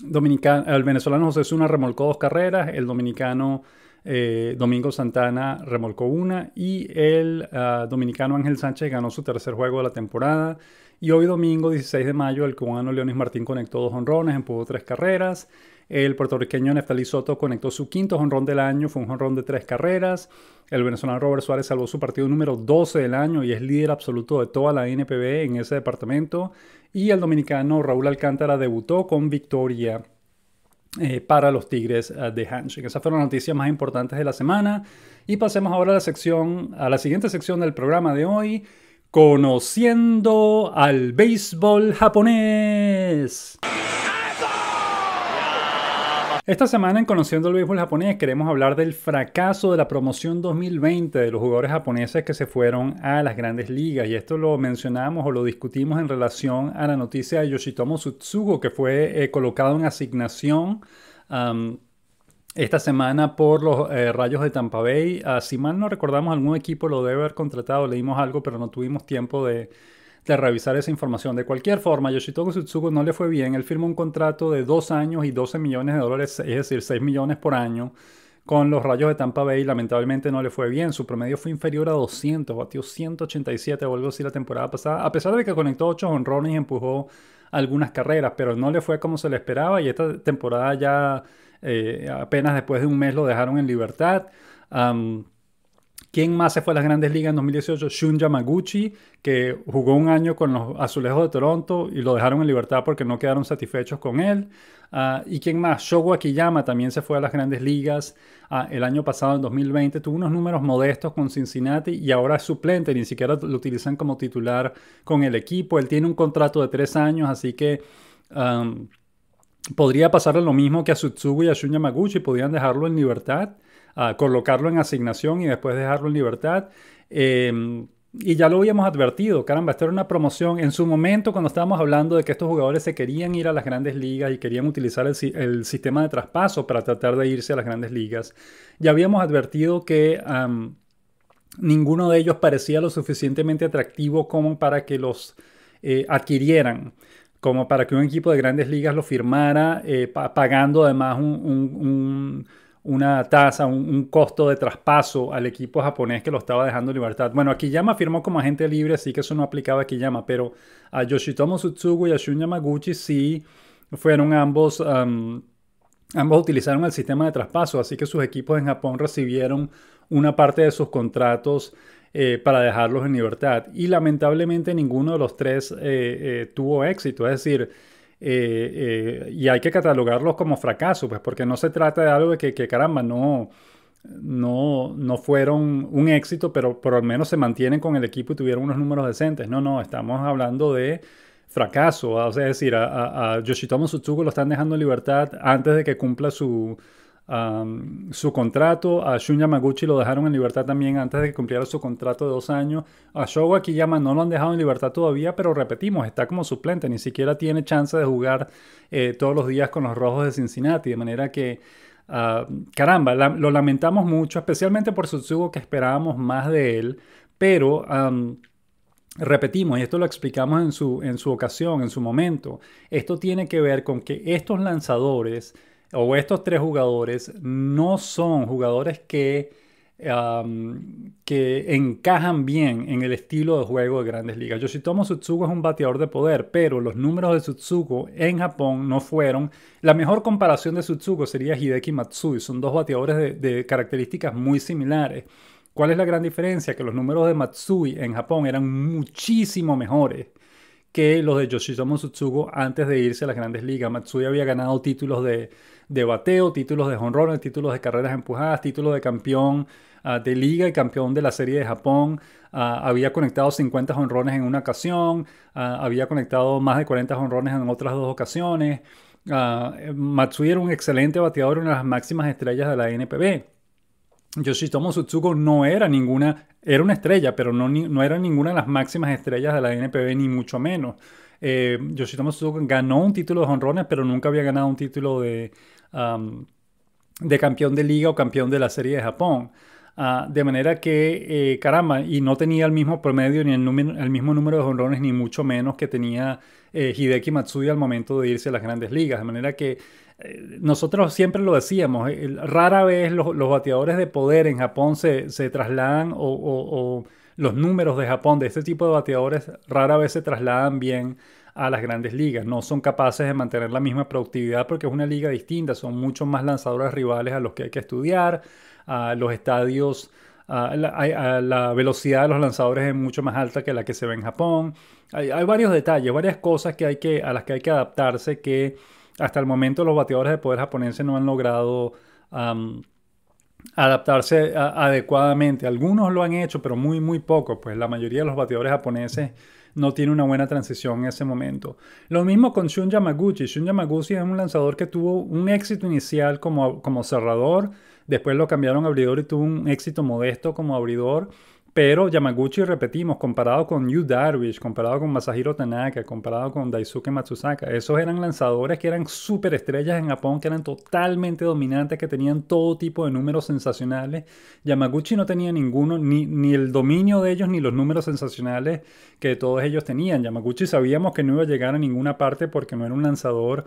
Dominicano, el venezolano José Zuna remolcó dos carreras, el dominicano eh, domingo Santana remolcó una y el ah, dominicano Ángel Sánchez ganó su tercer juego de la temporada. Y hoy domingo 16 de mayo el cubano Leonis Martín conectó dos honrones, empujó tres carreras. El puertorriqueño Neftalí Soto conectó su quinto jonrón del año, fue un jonrón de tres carreras. El venezolano Robert Suárez salvó su partido número 12 del año y es líder absoluto de toda la NPB en ese departamento. Y el dominicano Raúl Alcántara debutó con victoria eh, para los Tigres eh, de que Esas fueron las noticias más importantes de la semana. Y pasemos ahora a la sección, a la siguiente sección del programa de hoy, conociendo al béisbol japonés. Esta semana en Conociendo el Béisbol Japonés queremos hablar del fracaso de la promoción 2020 de los jugadores japoneses que se fueron a las grandes ligas. Y esto lo mencionamos o lo discutimos en relación a la noticia de Yoshitomo Sutsugo, que fue eh, colocado en asignación. esta semana por los eh, Rayos de Tampa Bay. Ah, si mal no recordamos, algún equipo lo debe haber contratado. Leímos algo, pero no tuvimos tiempo de, de revisar esa información. De cualquier forma, Yoshitoku Sutsugo no le fue bien. Él firmó un contrato de dos años y 12 millones de dólares, es decir, 6 millones por año con los Rayos de Tampa Bay lamentablemente no le fue bien. Su promedio fue inferior a 200, batió 187 vuelvo a así la temporada pasada, a pesar de que conectó 8 honrones y empujó algunas carreras, pero no le fue como se le esperaba y esta temporada ya eh, apenas después de un mes lo dejaron en libertad. ¿Quién más se fue a las grandes ligas en 2018? Shun Yamaguchi, que jugó un año con los Azulejos de Toronto y lo dejaron en libertad porque no quedaron satisfechos con él. Ah, ¿Y quién más? Shogo Akiyama también se fue a las grandes ligas ah, el año pasado, en 2020. Tuvo unos números modestos con Cincinnati y ahora es suplente, ni siquiera lo utilizan como titular con el equipo. Él tiene un contrato de tres años, así que... Ah, podría pasarle lo mismo que a Sutsugu y a Shun Yamaguchi, podrían dejarlo en libertad colocarlo en asignación y después dejarlo en libertad. Em, y ya lo habíamos advertido, caramba, esto era una promoción. En su momento, cuando estábamos hablando de que estos jugadores se querían ir a las grandes ligas y querían utilizar el, sistema de traspaso para tratar de irse a las grandes ligas, ya habíamos advertido que ninguno de ellos parecía lo suficientemente atractivo como para que los eh, adquirieran como para que un equipo de grandes ligas lo firmara, eh, pagando además un una tasa, un, costo de traspaso al equipo japonés que lo estaba dejando en libertad. Bueno, Akiyama firmó como agente libre, así que eso no aplicaba a Akiyama, pero a Yoshitomo Tsutsugu y a Shun Yamaguchi sí fueron ambos... Ambos utilizaron el sistema de traspaso, así que sus equipos en Japón recibieron una parte de sus contratos eh, para dejarlos en libertad. Y lamentablemente ninguno de los tres eh, eh, tuvo éxito. Es decir, eh, eh, y hay que catalogarlos como fracaso, pues porque no se trata de algo de que caramba, no, no, no fueron un éxito, pero por lo menos se mantienen con el equipo y tuvieron unos números decentes. No, no, estamos hablando de fracaso. Ah, o sea, es decir, a, Yoshitomo Sutsugo lo están dejando en libertad antes de que cumpla su, su contrato. A Shun Yamaguchi lo dejaron en libertad también antes de que cumpliera su contrato de dos años. A Shogo Akiyama no lo han dejado en libertad todavía, pero repetimos, está como suplente, ni siquiera tiene chance de jugar eh, todos los días con los Rojos de Cincinnati, de manera que... Ah, caramba, lo lamentamos mucho, especialmente por Sutsugo que esperábamos más de él, pero repetimos, y esto lo explicamos en su, en su ocasión, en su momento, esto tiene que ver con que estos lanzadores o estos tres jugadores no son jugadores que, que encajan bien en el estilo de juego de grandes ligas. Yoshitomo Sutsugo es un bateador de poder, pero los números de Sutsugo en Japón no fueron. La mejor comparación de Sutsugo sería Hideki Matsui, son dos bateadores de, características muy similares. ¿Cuál es la gran diferencia? Que los números de Matsui en Japón eran muchísimo mejores que los de Yoshitomo Sutsugo antes de irse a las grandes ligas. Matsui había ganado títulos de, de bateo, títulos de honrones, títulos de carreras empujadas, títulos de campeón ah, de liga y campeón de la serie de Japón. Ah, había conectado 50 honrones en una ocasión, ah, había conectado más de 40 honrones en otras dos ocasiones. Matsui era un excelente bateador, una de las máximas estrellas de la NPB. Yoshitomo Sutsugo no era ninguna, era una estrella, pero no, no era ninguna de las máximas estrellas de la NPB, ni mucho menos. Eh, Yoshitomo ganó un título de honrones, pero nunca había ganado un título de, Um, de campeón de liga o campeón de la Serie de Japón. Ah, de manera que, eh, caramba, y no tenía el mismo promedio ni el, mismo número de jonrones, ni mucho menos que tenía eh, Hideki Matsui al momento de irse a las grandes ligas. De manera que eh, nosotros siempre lo decíamos, rara vez los, bateadores de poder en Japón se, trasladan o los números de Japón de este tipo de bateadores rara vez se trasladan bien a las grandes ligas. No son capaces de mantener la misma productividad porque es una liga distinta, son mucho más lanzadores rivales a los que hay que estudiar, a los estadios, a la, velocidad de los lanzadores es mucho más alta que la que se ve en Japón. Hay, varios detalles, varias cosas que hay que, a las que hay que adaptarse que hasta el momento los bateadores de poder japoneses no han logrado... adaptarse adecuadamente. Algunos lo han hecho, pero muy, muy poco. Pues la mayoría de los bateadores japoneses no tiene una buena transición en ese momento. Lo mismo con Shun Yamaguchi. Shun Yamaguchi es un lanzador que tuvo un éxito inicial como, como cerrador, después lo cambiaron a abridor y tuvo un éxito modesto como abridor pero Yamaguchi, repetimos, comparado con Yu Darwish, comparado con Masahiro Tanaka, comparado con Daisuke Matsusaka, esos eran lanzadores que eran súper estrellas en Japón, que eran totalmente dominantes, que tenían todo tipo de números sensacionales. Yamaguchi no tenía ninguno, ni, ni el dominio de ellos, ni los números sensacionales que todos ellos tenían. Yamaguchi sabíamos que no iba a llegar a ninguna parte porque no era un lanzador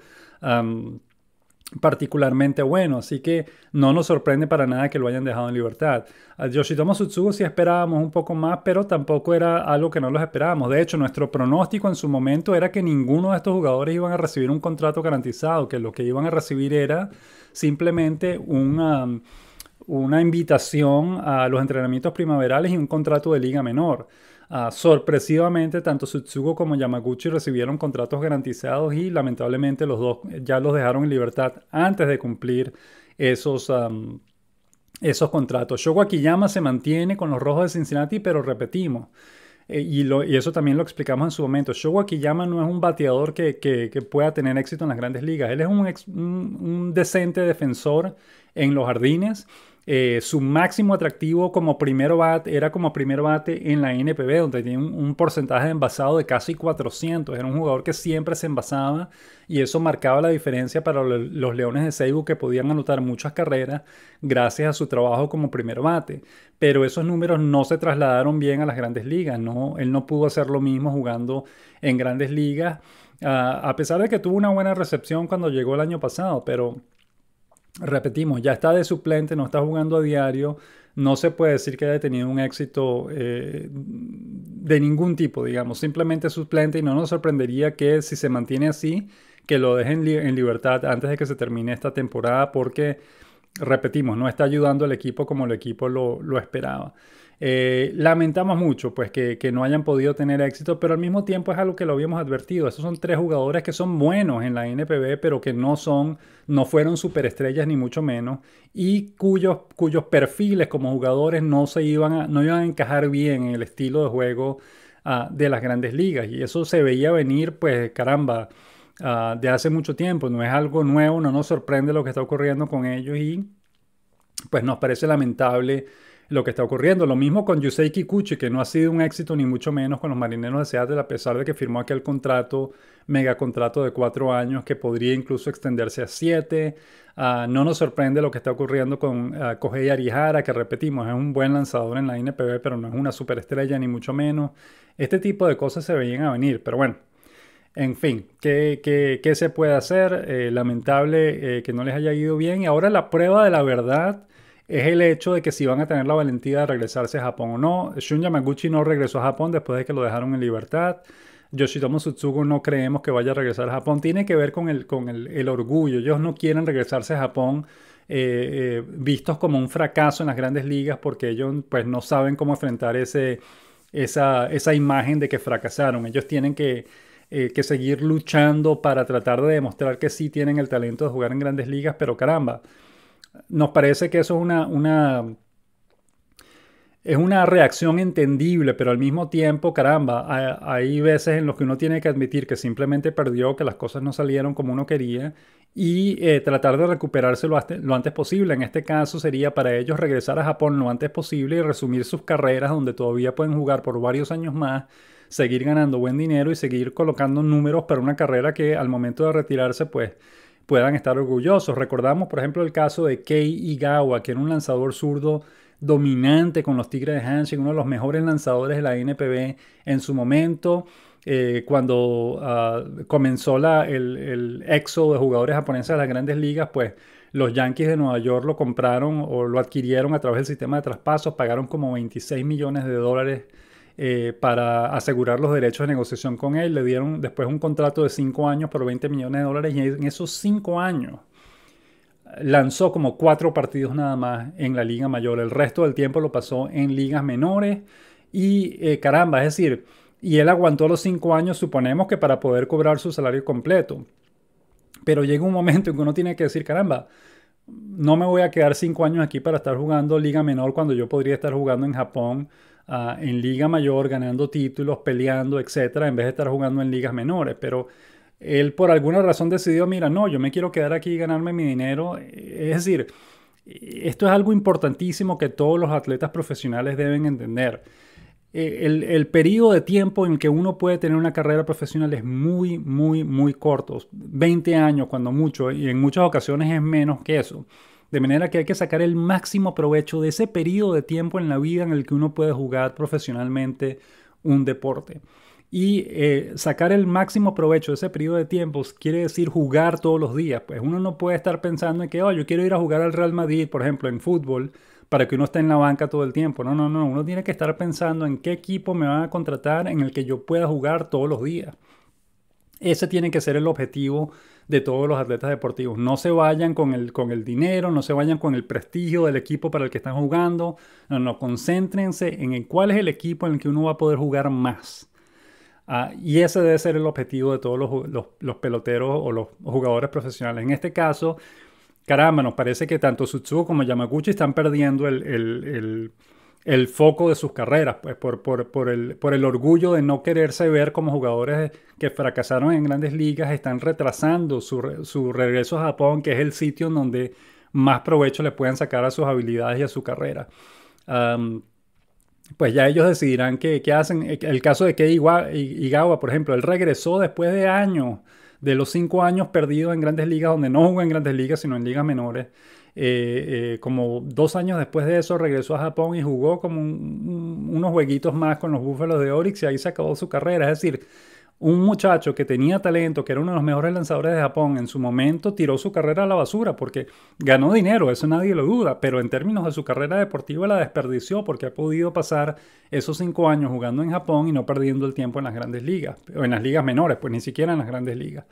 particularmente bueno, así que no nos sorprende para nada que lo hayan dejado en libertad. A Yoshitomo Sutsugo sí esperábamos un poco más, pero tampoco era algo que no los esperábamos. De hecho, nuestro pronóstico en su momento era que ninguno de estos jugadores iban a recibir un contrato garantizado, que lo que iban a recibir era simplemente una invitación a los entrenamientos primaverales y un contrato de liga menor. Ah, sorpresivamente, tanto Sutsugo como Yamaguchi recibieron contratos garantizados y lamentablemente los dos eh, ya los dejaron en libertad antes de cumplir esos, esos contratos. Shogo Akiyama se mantiene con los Rojos de Cincinnati, pero repetimos, eh, y, eso también lo explicamos en su momento, Shogo Akiyama no es un bateador que, pueda tener éxito en las grandes ligas, él es un decente defensor en los jardines eh, su máximo atractivo como primero bate era como primer bate en la NPB, donde tenía un, porcentaje de envasado de casi 400. Era un jugador que siempre se envasaba y eso marcaba la diferencia para los Leones de Seibu que podían anotar muchas carreras gracias a su trabajo como primer bate. Pero esos números no se trasladaron bien a las grandes ligas. No, él no pudo hacer lo mismo jugando en grandes ligas, ah, a pesar de que tuvo una buena recepción cuando llegó el año pasado, pero repetimos, ya está de suplente, no está jugando a diario, no se puede decir que haya tenido un éxito eh, de ningún tipo, digamos, simplemente suplente y no nos sorprendería que si se mantiene así, que lo dejen en libertad antes de que se termine esta temporada porque, repetimos, no está ayudando al equipo como el equipo lo esperaba. Eh, lamentamos mucho pues que, no hayan podido tener éxito, pero al mismo tiempo es algo que lo habíamos advertido. Esos son tres jugadores que son buenos en la NPB, pero que no son, no fueron superestrellas ni mucho menos, y cuyos, perfiles como jugadores no se iban a, no iban a encajar bien en el estilo de juego ah, de las grandes ligas. Y eso se veía venir, pues caramba, ah, de hace mucho tiempo. No es algo nuevo, no nos sorprende lo que está ocurriendo con ellos y pues nos parece lamentable lo que está ocurriendo. Lo mismo con Yusei Kikuchi, que no ha sido un éxito ni mucho menos con los marineros de Seattle, a pesar de que firmó aquel contrato, mega contrato de cuatro años, que podría incluso extenderse a siete. Ah, no nos sorprende lo que está ocurriendo con uh, Kohei Arihara, que repetimos, es un buen lanzador en la NPB, pero no es una superestrella ni mucho menos. Este tipo de cosas se veían a venir, pero bueno. En fin, ¿qué, qué, qué se puede hacer? Eh, lamentable eh, que no les haya ido bien. Y ahora la prueba de la verdad es el hecho de que si van a tener la valentía de regresarse a Japón o no. Shun Yamaguchi no regresó a Japón después de que lo dejaron en libertad. Yoshitomo Tsutsugo no creemos que vaya a regresar a Japón. Tiene que ver con el, con el, orgullo. Ellos no quieren regresarse a Japón eh, eh, vistos como un fracaso en las grandes ligas porque ellos pues, no saben cómo enfrentar ese, esa, imagen de que fracasaron. Ellos tienen que, eh, que seguir luchando para tratar de demostrar que sí tienen el talento de jugar en grandes ligas, pero caramba nos parece que eso es una, es una reacción entendible, pero al mismo tiempo, caramba, hay, veces en los que uno tiene que admitir que simplemente perdió, que las cosas no salieron como uno quería y eh, tratar de recuperarse lo, antes posible. En este caso sería para ellos regresar a Japón lo antes posible y resumir sus carreras donde todavía pueden jugar por varios años más, seguir ganando buen dinero y seguir colocando números para una carrera que al momento de retirarse, pues puedan estar orgullosos. Recordamos, por ejemplo, el caso de Kei Igawa, que era un lanzador zurdo dominante con los Tigres de Hanshin, uno de los mejores lanzadores de la NPB en su momento. Eh, cuando ah, comenzó la, el, el éxodo de jugadores japoneses a las grandes ligas, pues los Yankees de Nueva York lo compraron o lo adquirieron a través del sistema de traspasos, pagaron como 26 millones de dólares eh, para asegurar los derechos de negociación con él. Le dieron después un contrato de 5 años por 20 millones de dólares y en esos 5 años lanzó como 4 partidos nada más en la Liga Mayor. El resto del tiempo lo pasó en ligas menores y eh, caramba, es decir, y él aguantó los 5 años, suponemos que para poder cobrar su salario completo. Pero llega un momento en que uno tiene que decir, caramba, no me voy a quedar 5 años aquí para estar jugando Liga Menor cuando yo podría estar jugando en Japón Ah, en liga mayor, ganando títulos, peleando, etcétera, en vez de estar jugando en ligas menores. Pero él por alguna razón decidió, mira, no, yo me quiero quedar aquí y ganarme mi dinero. Es decir, esto es algo importantísimo que todos los atletas profesionales deben entender. E, el, el, periodo de tiempo en que uno puede tener una carrera profesional es muy, muy, muy corto. 20 años cuando mucho, y en muchas ocasiones es menos que eso. De manera que hay que sacar el máximo provecho de ese periodo de tiempo en la vida en el que uno puede jugar profesionalmente un deporte. Y eh, sacar el máximo provecho de ese periodo de tiempo quiere decir jugar todos los días. Pues uno no puede estar pensando en que, oh, yo quiero ir a jugar al Real Madrid, por ejemplo, en fútbol, para que uno esté en la banca todo el tiempo. No, no, no. Uno tiene que estar pensando en qué equipo me van a contratar en el que yo pueda jugar todos los días. Ese tiene que ser el objetivo de todos los atletas deportivos. No se vayan con el, con el dinero, no se vayan con el prestigio del equipo para el que están jugando. No, no, concéntrense en cuál es el equipo en el que uno va a poder jugar más. Ah, y ese debe ser el objetivo de todos los, los, peloteros o los jugadores profesionales. En este caso, caramba, nos parece que tanto Sutsu como Yamaguchi están perdiendo el el foco de sus carreras, pues por, el, orgullo de no quererse ver como jugadores que fracasaron en grandes ligas, están retrasando su, regreso a Japón, que es el sitio en donde más provecho le pueden sacar a sus habilidades y a su carrera. pues ya ellos decidirán qué, hacen. El caso de Kei Igawa, por ejemplo, él regresó después de años, de los cinco años perdidos en grandes ligas, donde no jugó en grandes ligas, sino en ligas menores. Eh, eh, como dos años después de eso regresó a Japón y jugó como unos jueguitos más con los Búfalos de Orix y ahí se acabó su carrera. Es decir, un muchacho que tenía talento, que era uno de los mejores lanzadores de Japón en su momento, tiró su carrera a la basura porque ganó dinero, eso nadie lo duda, pero en términos de su carrera deportiva la desperdició porque ha podido pasar esos cinco años jugando en Japón y no perdiendo el tiempo en las grandes ligas, o en las ligas menores, pues ni siquiera en las grandes ligas.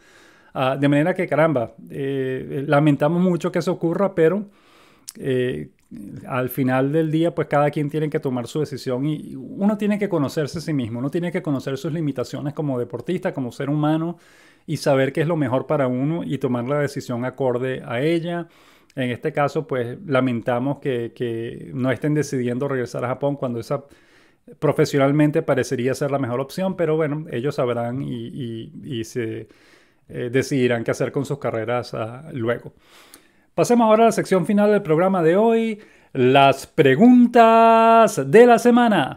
Ah, de manera que, caramba, eh, eh, lamentamos mucho que eso ocurra, pero eh, al final del día, pues cada quien tiene que tomar su decisión y uno tiene que conocerse a sí mismo, uno tiene que conocer sus limitaciones como deportista, como ser humano y saber qué es lo mejor para uno y tomar la decisión acorde a ella. En este caso, pues lamentamos que, no estén decidiendo regresar a Japón cuando esa profesionalmente parecería ser la mejor opción, pero bueno, ellos sabrán y se eh, decidirán qué hacer con sus carreras ah, luego. Pasemos ahora a la sección final del programa de hoy, las preguntas de la semana.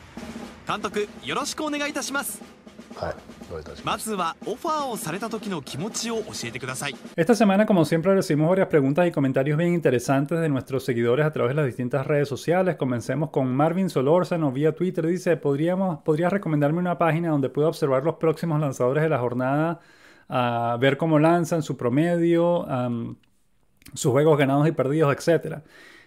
Esta semana, como siempre, recibimos varias preguntas y comentarios bien interesantes de nuestros seguidores a través de las distintas redes sociales. Comencemos con Marvin Solórzano vía Twitter. Dice, ¿podríamos, ¿podrías recomendarme una página donde pueda observar los próximos lanzadores de la jornada a ver cómo lanzan, su promedio, sus juegos ganados y perdidos, etc.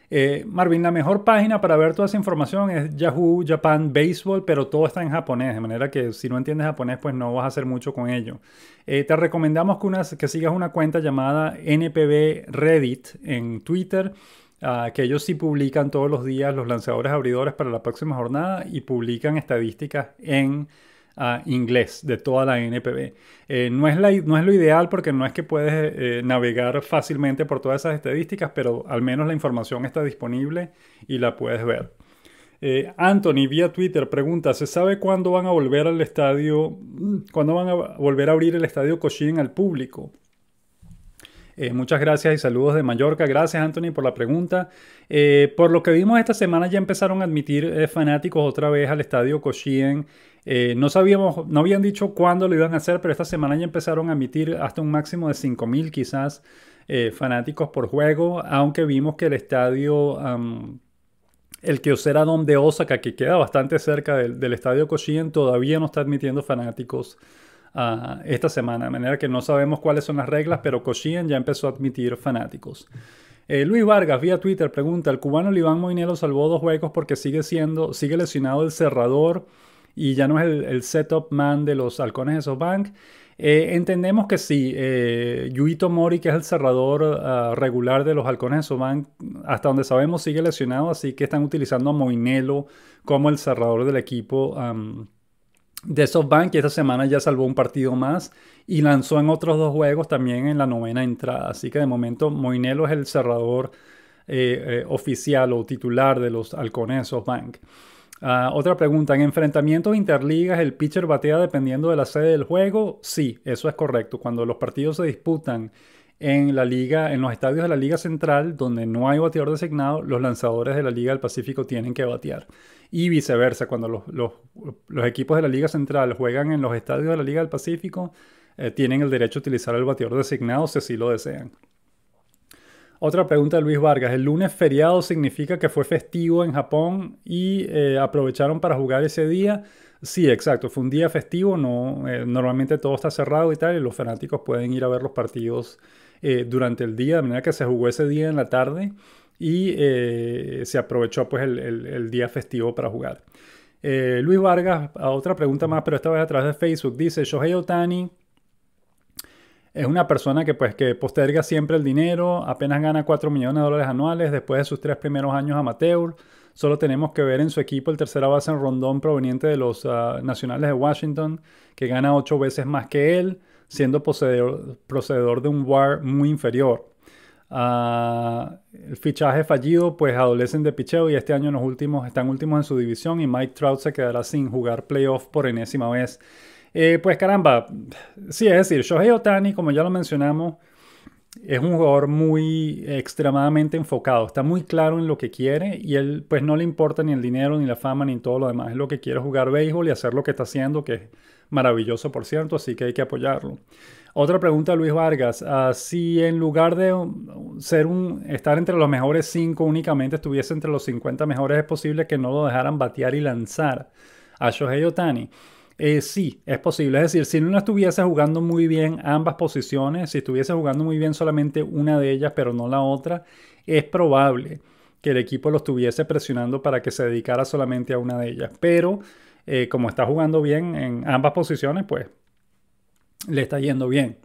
Eh, Marvin, la mejor página para ver toda esa información es Yahoo Japan Baseball, pero todo está en japonés, de manera que si no entiendes japonés, pues no vas a hacer mucho con ello. Eh, te recomendamos que, que sigas una cuenta llamada NPB Reddit en Twitter. Ah, que ellos sí publican todos los días los lanzadores abridores para la próxima jornada y publican estadísticas en a inglés de toda la NPB. Eh, no, es no, es lo ideal porque no es que puedes eh, navegar fácilmente por todas esas estadísticas, pero al menos la información está disponible y la puedes ver. Eh, Anthony vía Twitter pregunta, ¿se sabe cuándo van a volver al estadio, mm, cuándo van a volver a abrir el estadio Cochin al público? Eh, muchas gracias y saludos de Mallorca. Gracias Anthony por la pregunta. Eh, por lo que vimos esta semana ya empezaron a admitir eh, fanáticos otra vez al estadio Koshien. no sabíamos, no habían dicho cuándo lo iban a hacer, pero esta semana ya empezaron a admitir hasta un máximo de 5.000 quizás fanáticos por juego, aunque vimos que el estadio... el el Kyocera Don de Osaka, que queda bastante cerca del, estadio Koshien, todavía no está admitiendo fanáticos Ah, esta semana, de manera que no sabemos cuáles son las reglas, pero Koshien ya empezó a admitir fanáticos. Eh, Luis Vargas vía Twitter pregunta, el cubano Liván Moinelo salvó dos huecos porque sigue siendo, sigue lesionado el cerrador y ya no es el, setup man de los halcones de SoftBank. Eh, entendemos que sí, eh, Yuito Mori, que es el cerrador ah, regular de los halcones de SoftBank, hasta donde sabemos sigue lesionado, así que están utilizando a Moinelo como el cerrador del equipo de SoftBank y esta semana ya salvó un partido más y lanzó en otros dos juegos también en la novena entrada. Así que de momento Moinelo es el cerrador eh, eh, oficial o titular de los halcones de SoftBank. Ah, otra pregunta, ¿en enfrentamientos interligas el pitcher batea dependiendo de la sede del juego? Sí, eso es correcto. Cuando los partidos se disputan en la liga, en los estadios de la Liga Central, donde no hay bateador designado, los lanzadores de la Liga del Pacífico tienen que batear y viceversa, cuando los, equipos de la Liga Central juegan en los estadios de la Liga del Pacífico, eh, tienen el derecho a utilizar el bateador designado si así lo desean. Otra pregunta de Luis Vargas. El lunes feriado significa que fue festivo en Japón y eh, aprovecharon para jugar ese día. Sí, exacto. Fue un día festivo. No, eh, normalmente todo está cerrado y tal. Y los fanáticos pueden ir a ver los partidos durante el día. De manera que se jugó ese día en la tarde y eh, se aprovechó pues el, día festivo para jugar. Eh, Luis Vargas, otra pregunta más, pero esta vez a través de Facebook, dice Shohei Otani es una persona que pues que posterga siempre el dinero, apenas gana 4 millones de dólares anuales después de sus tres primeros años amateur. Solo tenemos que ver en su equipo el tercera base en Rondón proveniente de los ah, Nacionales de Washington, que gana 8 veces más que él, siendo poseedor, procededor de un WAR muy inferior. Ah, el fichaje fallido, pues adolecen de picheo y este año los últimos están últimos en su división y Mike Trout se quedará sin jugar playoff por enésima vez. Eh, pues caramba, sí, es decir, Shohei Otani, como ya lo mencionamos, es un jugador muy extremadamente enfocado, está muy claro en lo que quiere y él pues no le importa ni el dinero, ni la fama, ni todo lo demás, es lo que quiere jugar béisbol y hacer lo que está haciendo, que es maravilloso por cierto, así que hay que apoyarlo. Otra pregunta, Luis Vargas. Ah, si en lugar de ser un, estar entre los mejores 5 únicamente estuviese entre los 50 mejores, es posible que no lo dejaran batear y lanzar a Shohei Otani. Eh, sí, es posible. Es decir, si no estuviese jugando muy bien ambas posiciones, si estuviese jugando muy bien solamente una de ellas, pero no la otra, es probable que el equipo lo estuviese presionando para que se dedicara solamente a una de ellas. Pero eh, como está jugando bien en ambas posiciones, pues le está yendo bien.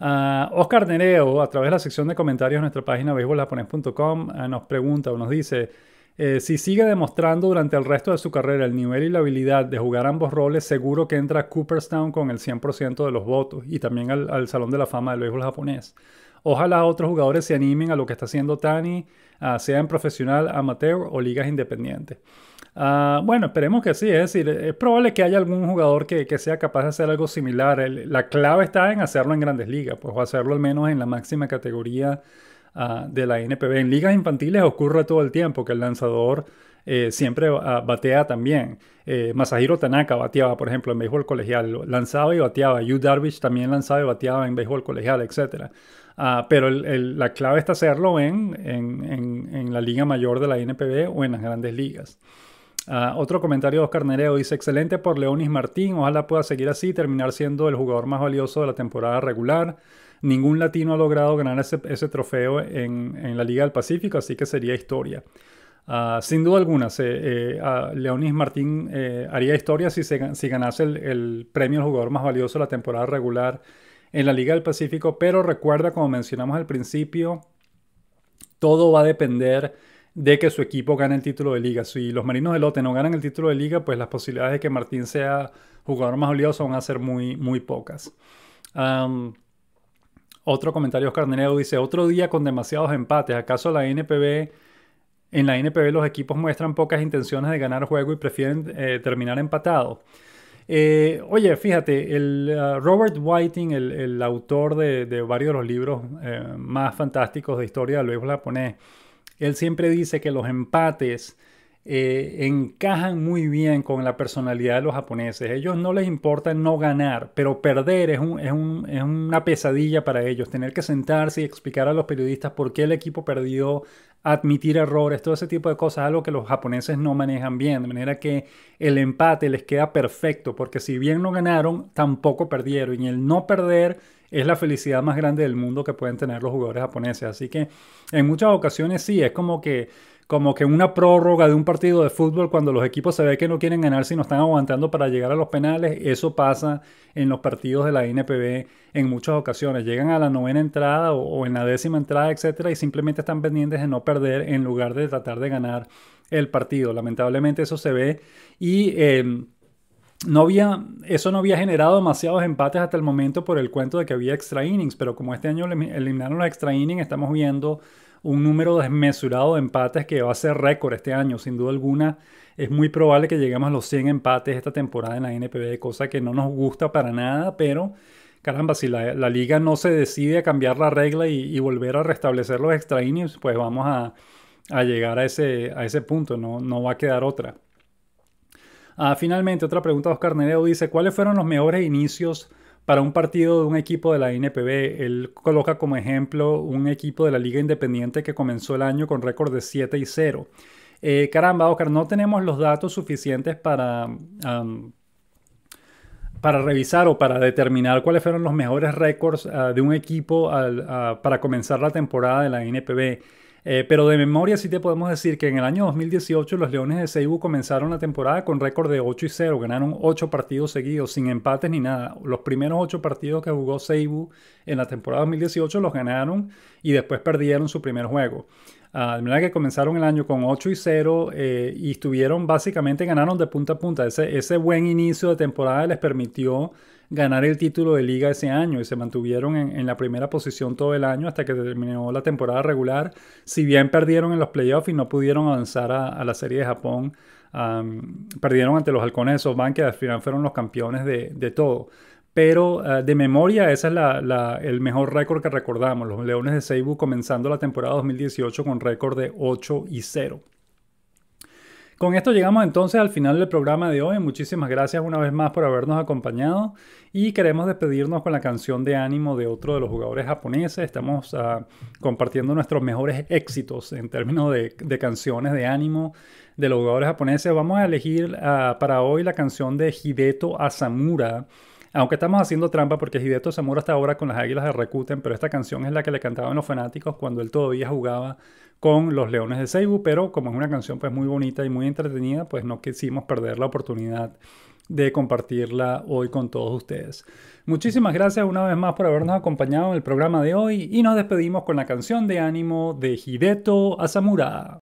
Ah, Oscar Nereo, a través de la sección de comentarios de nuestra página beisbolapones.com, ah, nos pregunta o nos dice eh, si sigue demostrando durante el resto de su carrera el nivel y la habilidad de jugar ambos roles, seguro que entra a Cooperstown con el 100% de los votos y también al, Salón de la Fama del Béisbol Japonés. Ojalá otros jugadores se animen a lo que está haciendo Tani, sea en profesional, amateur o ligas independientes. Ah, bueno, esperemos que sí, es decir, es probable que haya algún jugador que, sea capaz de hacer algo similar. la clave está en hacerlo en grandes ligas, pues, o hacerlo al menos en la máxima categoría Ah, de la NPB. En ligas infantiles ocurre todo el tiempo que el lanzador eh, siempre ah, batea también. Eh, Masahiro Tanaka bateaba, por ejemplo, en béisbol colegial, lanzaba y bateaba. Yu Darvish también lanzaba y bateaba en béisbol colegial, etc. Ah, pero la clave está hacerlo en, en, la liga mayor de la NPB o en las grandes ligas. otro comentario de Oscar Nereo dice: Excelente por Leonis Martín, ojalá pueda seguir así, y terminar siendo el jugador más valioso de la temporada regular. Ningún latino ha logrado ganar ese, trofeo en, la Liga del Pacífico, así que sería historia. Ah, sin duda alguna, eh, Leonis Martín eh, haría historia si, si ganase el, premio al jugador más valioso la temporada regular en la Liga del Pacífico, pero recuerda, como mencionamos al principio, todo va a depender de que su equipo gane el título de liga. Si los Marinos de Lote no ganan el título de liga, pues las posibilidades de que Martín sea jugador más valioso van a ser muy, muy pocas. Otro comentario, Oscar Nereo dice, otro día con demasiados empates. ¿Acaso la NPB, en la NPV los equipos muestran pocas intenciones de ganar juego y prefieren eh, terminar empatados? Eh, oye, fíjate, el, uh, Robert Whiting, el, autor de, varios de los libros eh, más fantásticos de historia del la japonés, él siempre dice que los empates eh, encajan muy bien con la personalidad de los japoneses. Ellos no les importa no ganar, pero perder es, es, es una pesadilla para ellos. Tener que sentarse y explicar a los periodistas por qué el equipo perdió, admitir errores, todo ese tipo de cosas, algo que los japoneses no manejan bien, de manera que el empate les queda perfecto, porque si bien no ganaron, tampoco perdieron, y el no perder es la felicidad más grande del mundo que pueden tener los jugadores japoneses, así que en muchas ocasiones sí, es como que como que una prórroga de un partido de fútbol cuando los equipos se ve que no quieren ganar sino están aguantando para llegar a los penales. Eso pasa en los partidos de la NPB en muchas ocasiones. Llegan a la novena entrada o, en la décima entrada, etcétera, y simplemente están pendientes de no perder en lugar de tratar de ganar el partido. Lamentablemente eso se ve y em, no había, eso no había generado demasiados empates hasta el momento por el cuento de que había extra innings, pero como este año eliminaron los extra innings, estamos viendo un número desmesurado de empates que va a ser récord este año, sin duda alguna. Es muy probable que lleguemos a los 100 empates esta temporada en la NPB, cosa que no nos gusta para nada, pero caramba, si la, liga no se decide a cambiar la regla y, volver a restablecer los extraíneos, pues vamos a, llegar a ese, a ese punto, no, no va a quedar otra. Ah, finalmente, otra pregunta de Oscar Nereo dice, ¿cuáles fueron los mejores inicios? para un partido de un equipo de la NPB. Él coloca como ejemplo un equipo de la Liga Independiente que comenzó el año con récord de 7 y 0. Eh, caramba, Oscar, no tenemos los datos suficientes para, para revisar o para determinar cuáles fueron los mejores récords ah, de un equipo ah, para comenzar la temporada de la NPB. Eh, pero de memoria sí te podemos decir que en el año 2018 los Leones de Seibu comenzaron la temporada con récord de 8 y 0, ganaron 8 partidos seguidos sin empates ni nada. Los primeros 8 partidos que jugó Seibu en la temporada 2018 los ganaron y después perdieron su primer juego. Ah, de manera que comenzaron el año con 8 y 0 eh, y estuvieron básicamente ganaron de punta a punta. ese buen inicio de temporada les permitió ganar el título de liga ese año y se mantuvieron en, la primera posición todo el año hasta que terminó la temporada regular. Si bien perdieron en los playoffs y no pudieron avanzar a, la Serie de Japón, perdieron ante los halcones de SoftBank que al final fueron los campeones de, todo. Pero ah, de memoria, ese es el mejor récord que recordamos. Los Leones de Seibu comenzando la temporada 2018 con récord de 8 y 0. Con esto llegamos entonces al final del programa de hoy. Muchísimas gracias una vez más por habernos acompañado y queremos despedirnos con la canción de ánimo de otro de los jugadores japoneses. Estamos ah, compartiendo nuestros mejores éxitos en términos de, canciones de ánimo de los jugadores japoneses. Vamos a elegir ah, para hoy la canción de Hideto Asamura aunque estamos haciendo trampa porque Hideto Asamura hasta ahora con las Águilas de Recuten, pero esta canción es la que le cantaban los fanáticos cuando él todavía jugaba con los Leones de Seibu, pero como es una canción pues muy bonita y muy entretenida, pues no quisimos perder la oportunidad de compartirla hoy con todos ustedes. Muchísimas gracias una vez más por habernos acompañado en el programa de hoy y nos despedimos con la canción de ánimo de Hideto Asamura.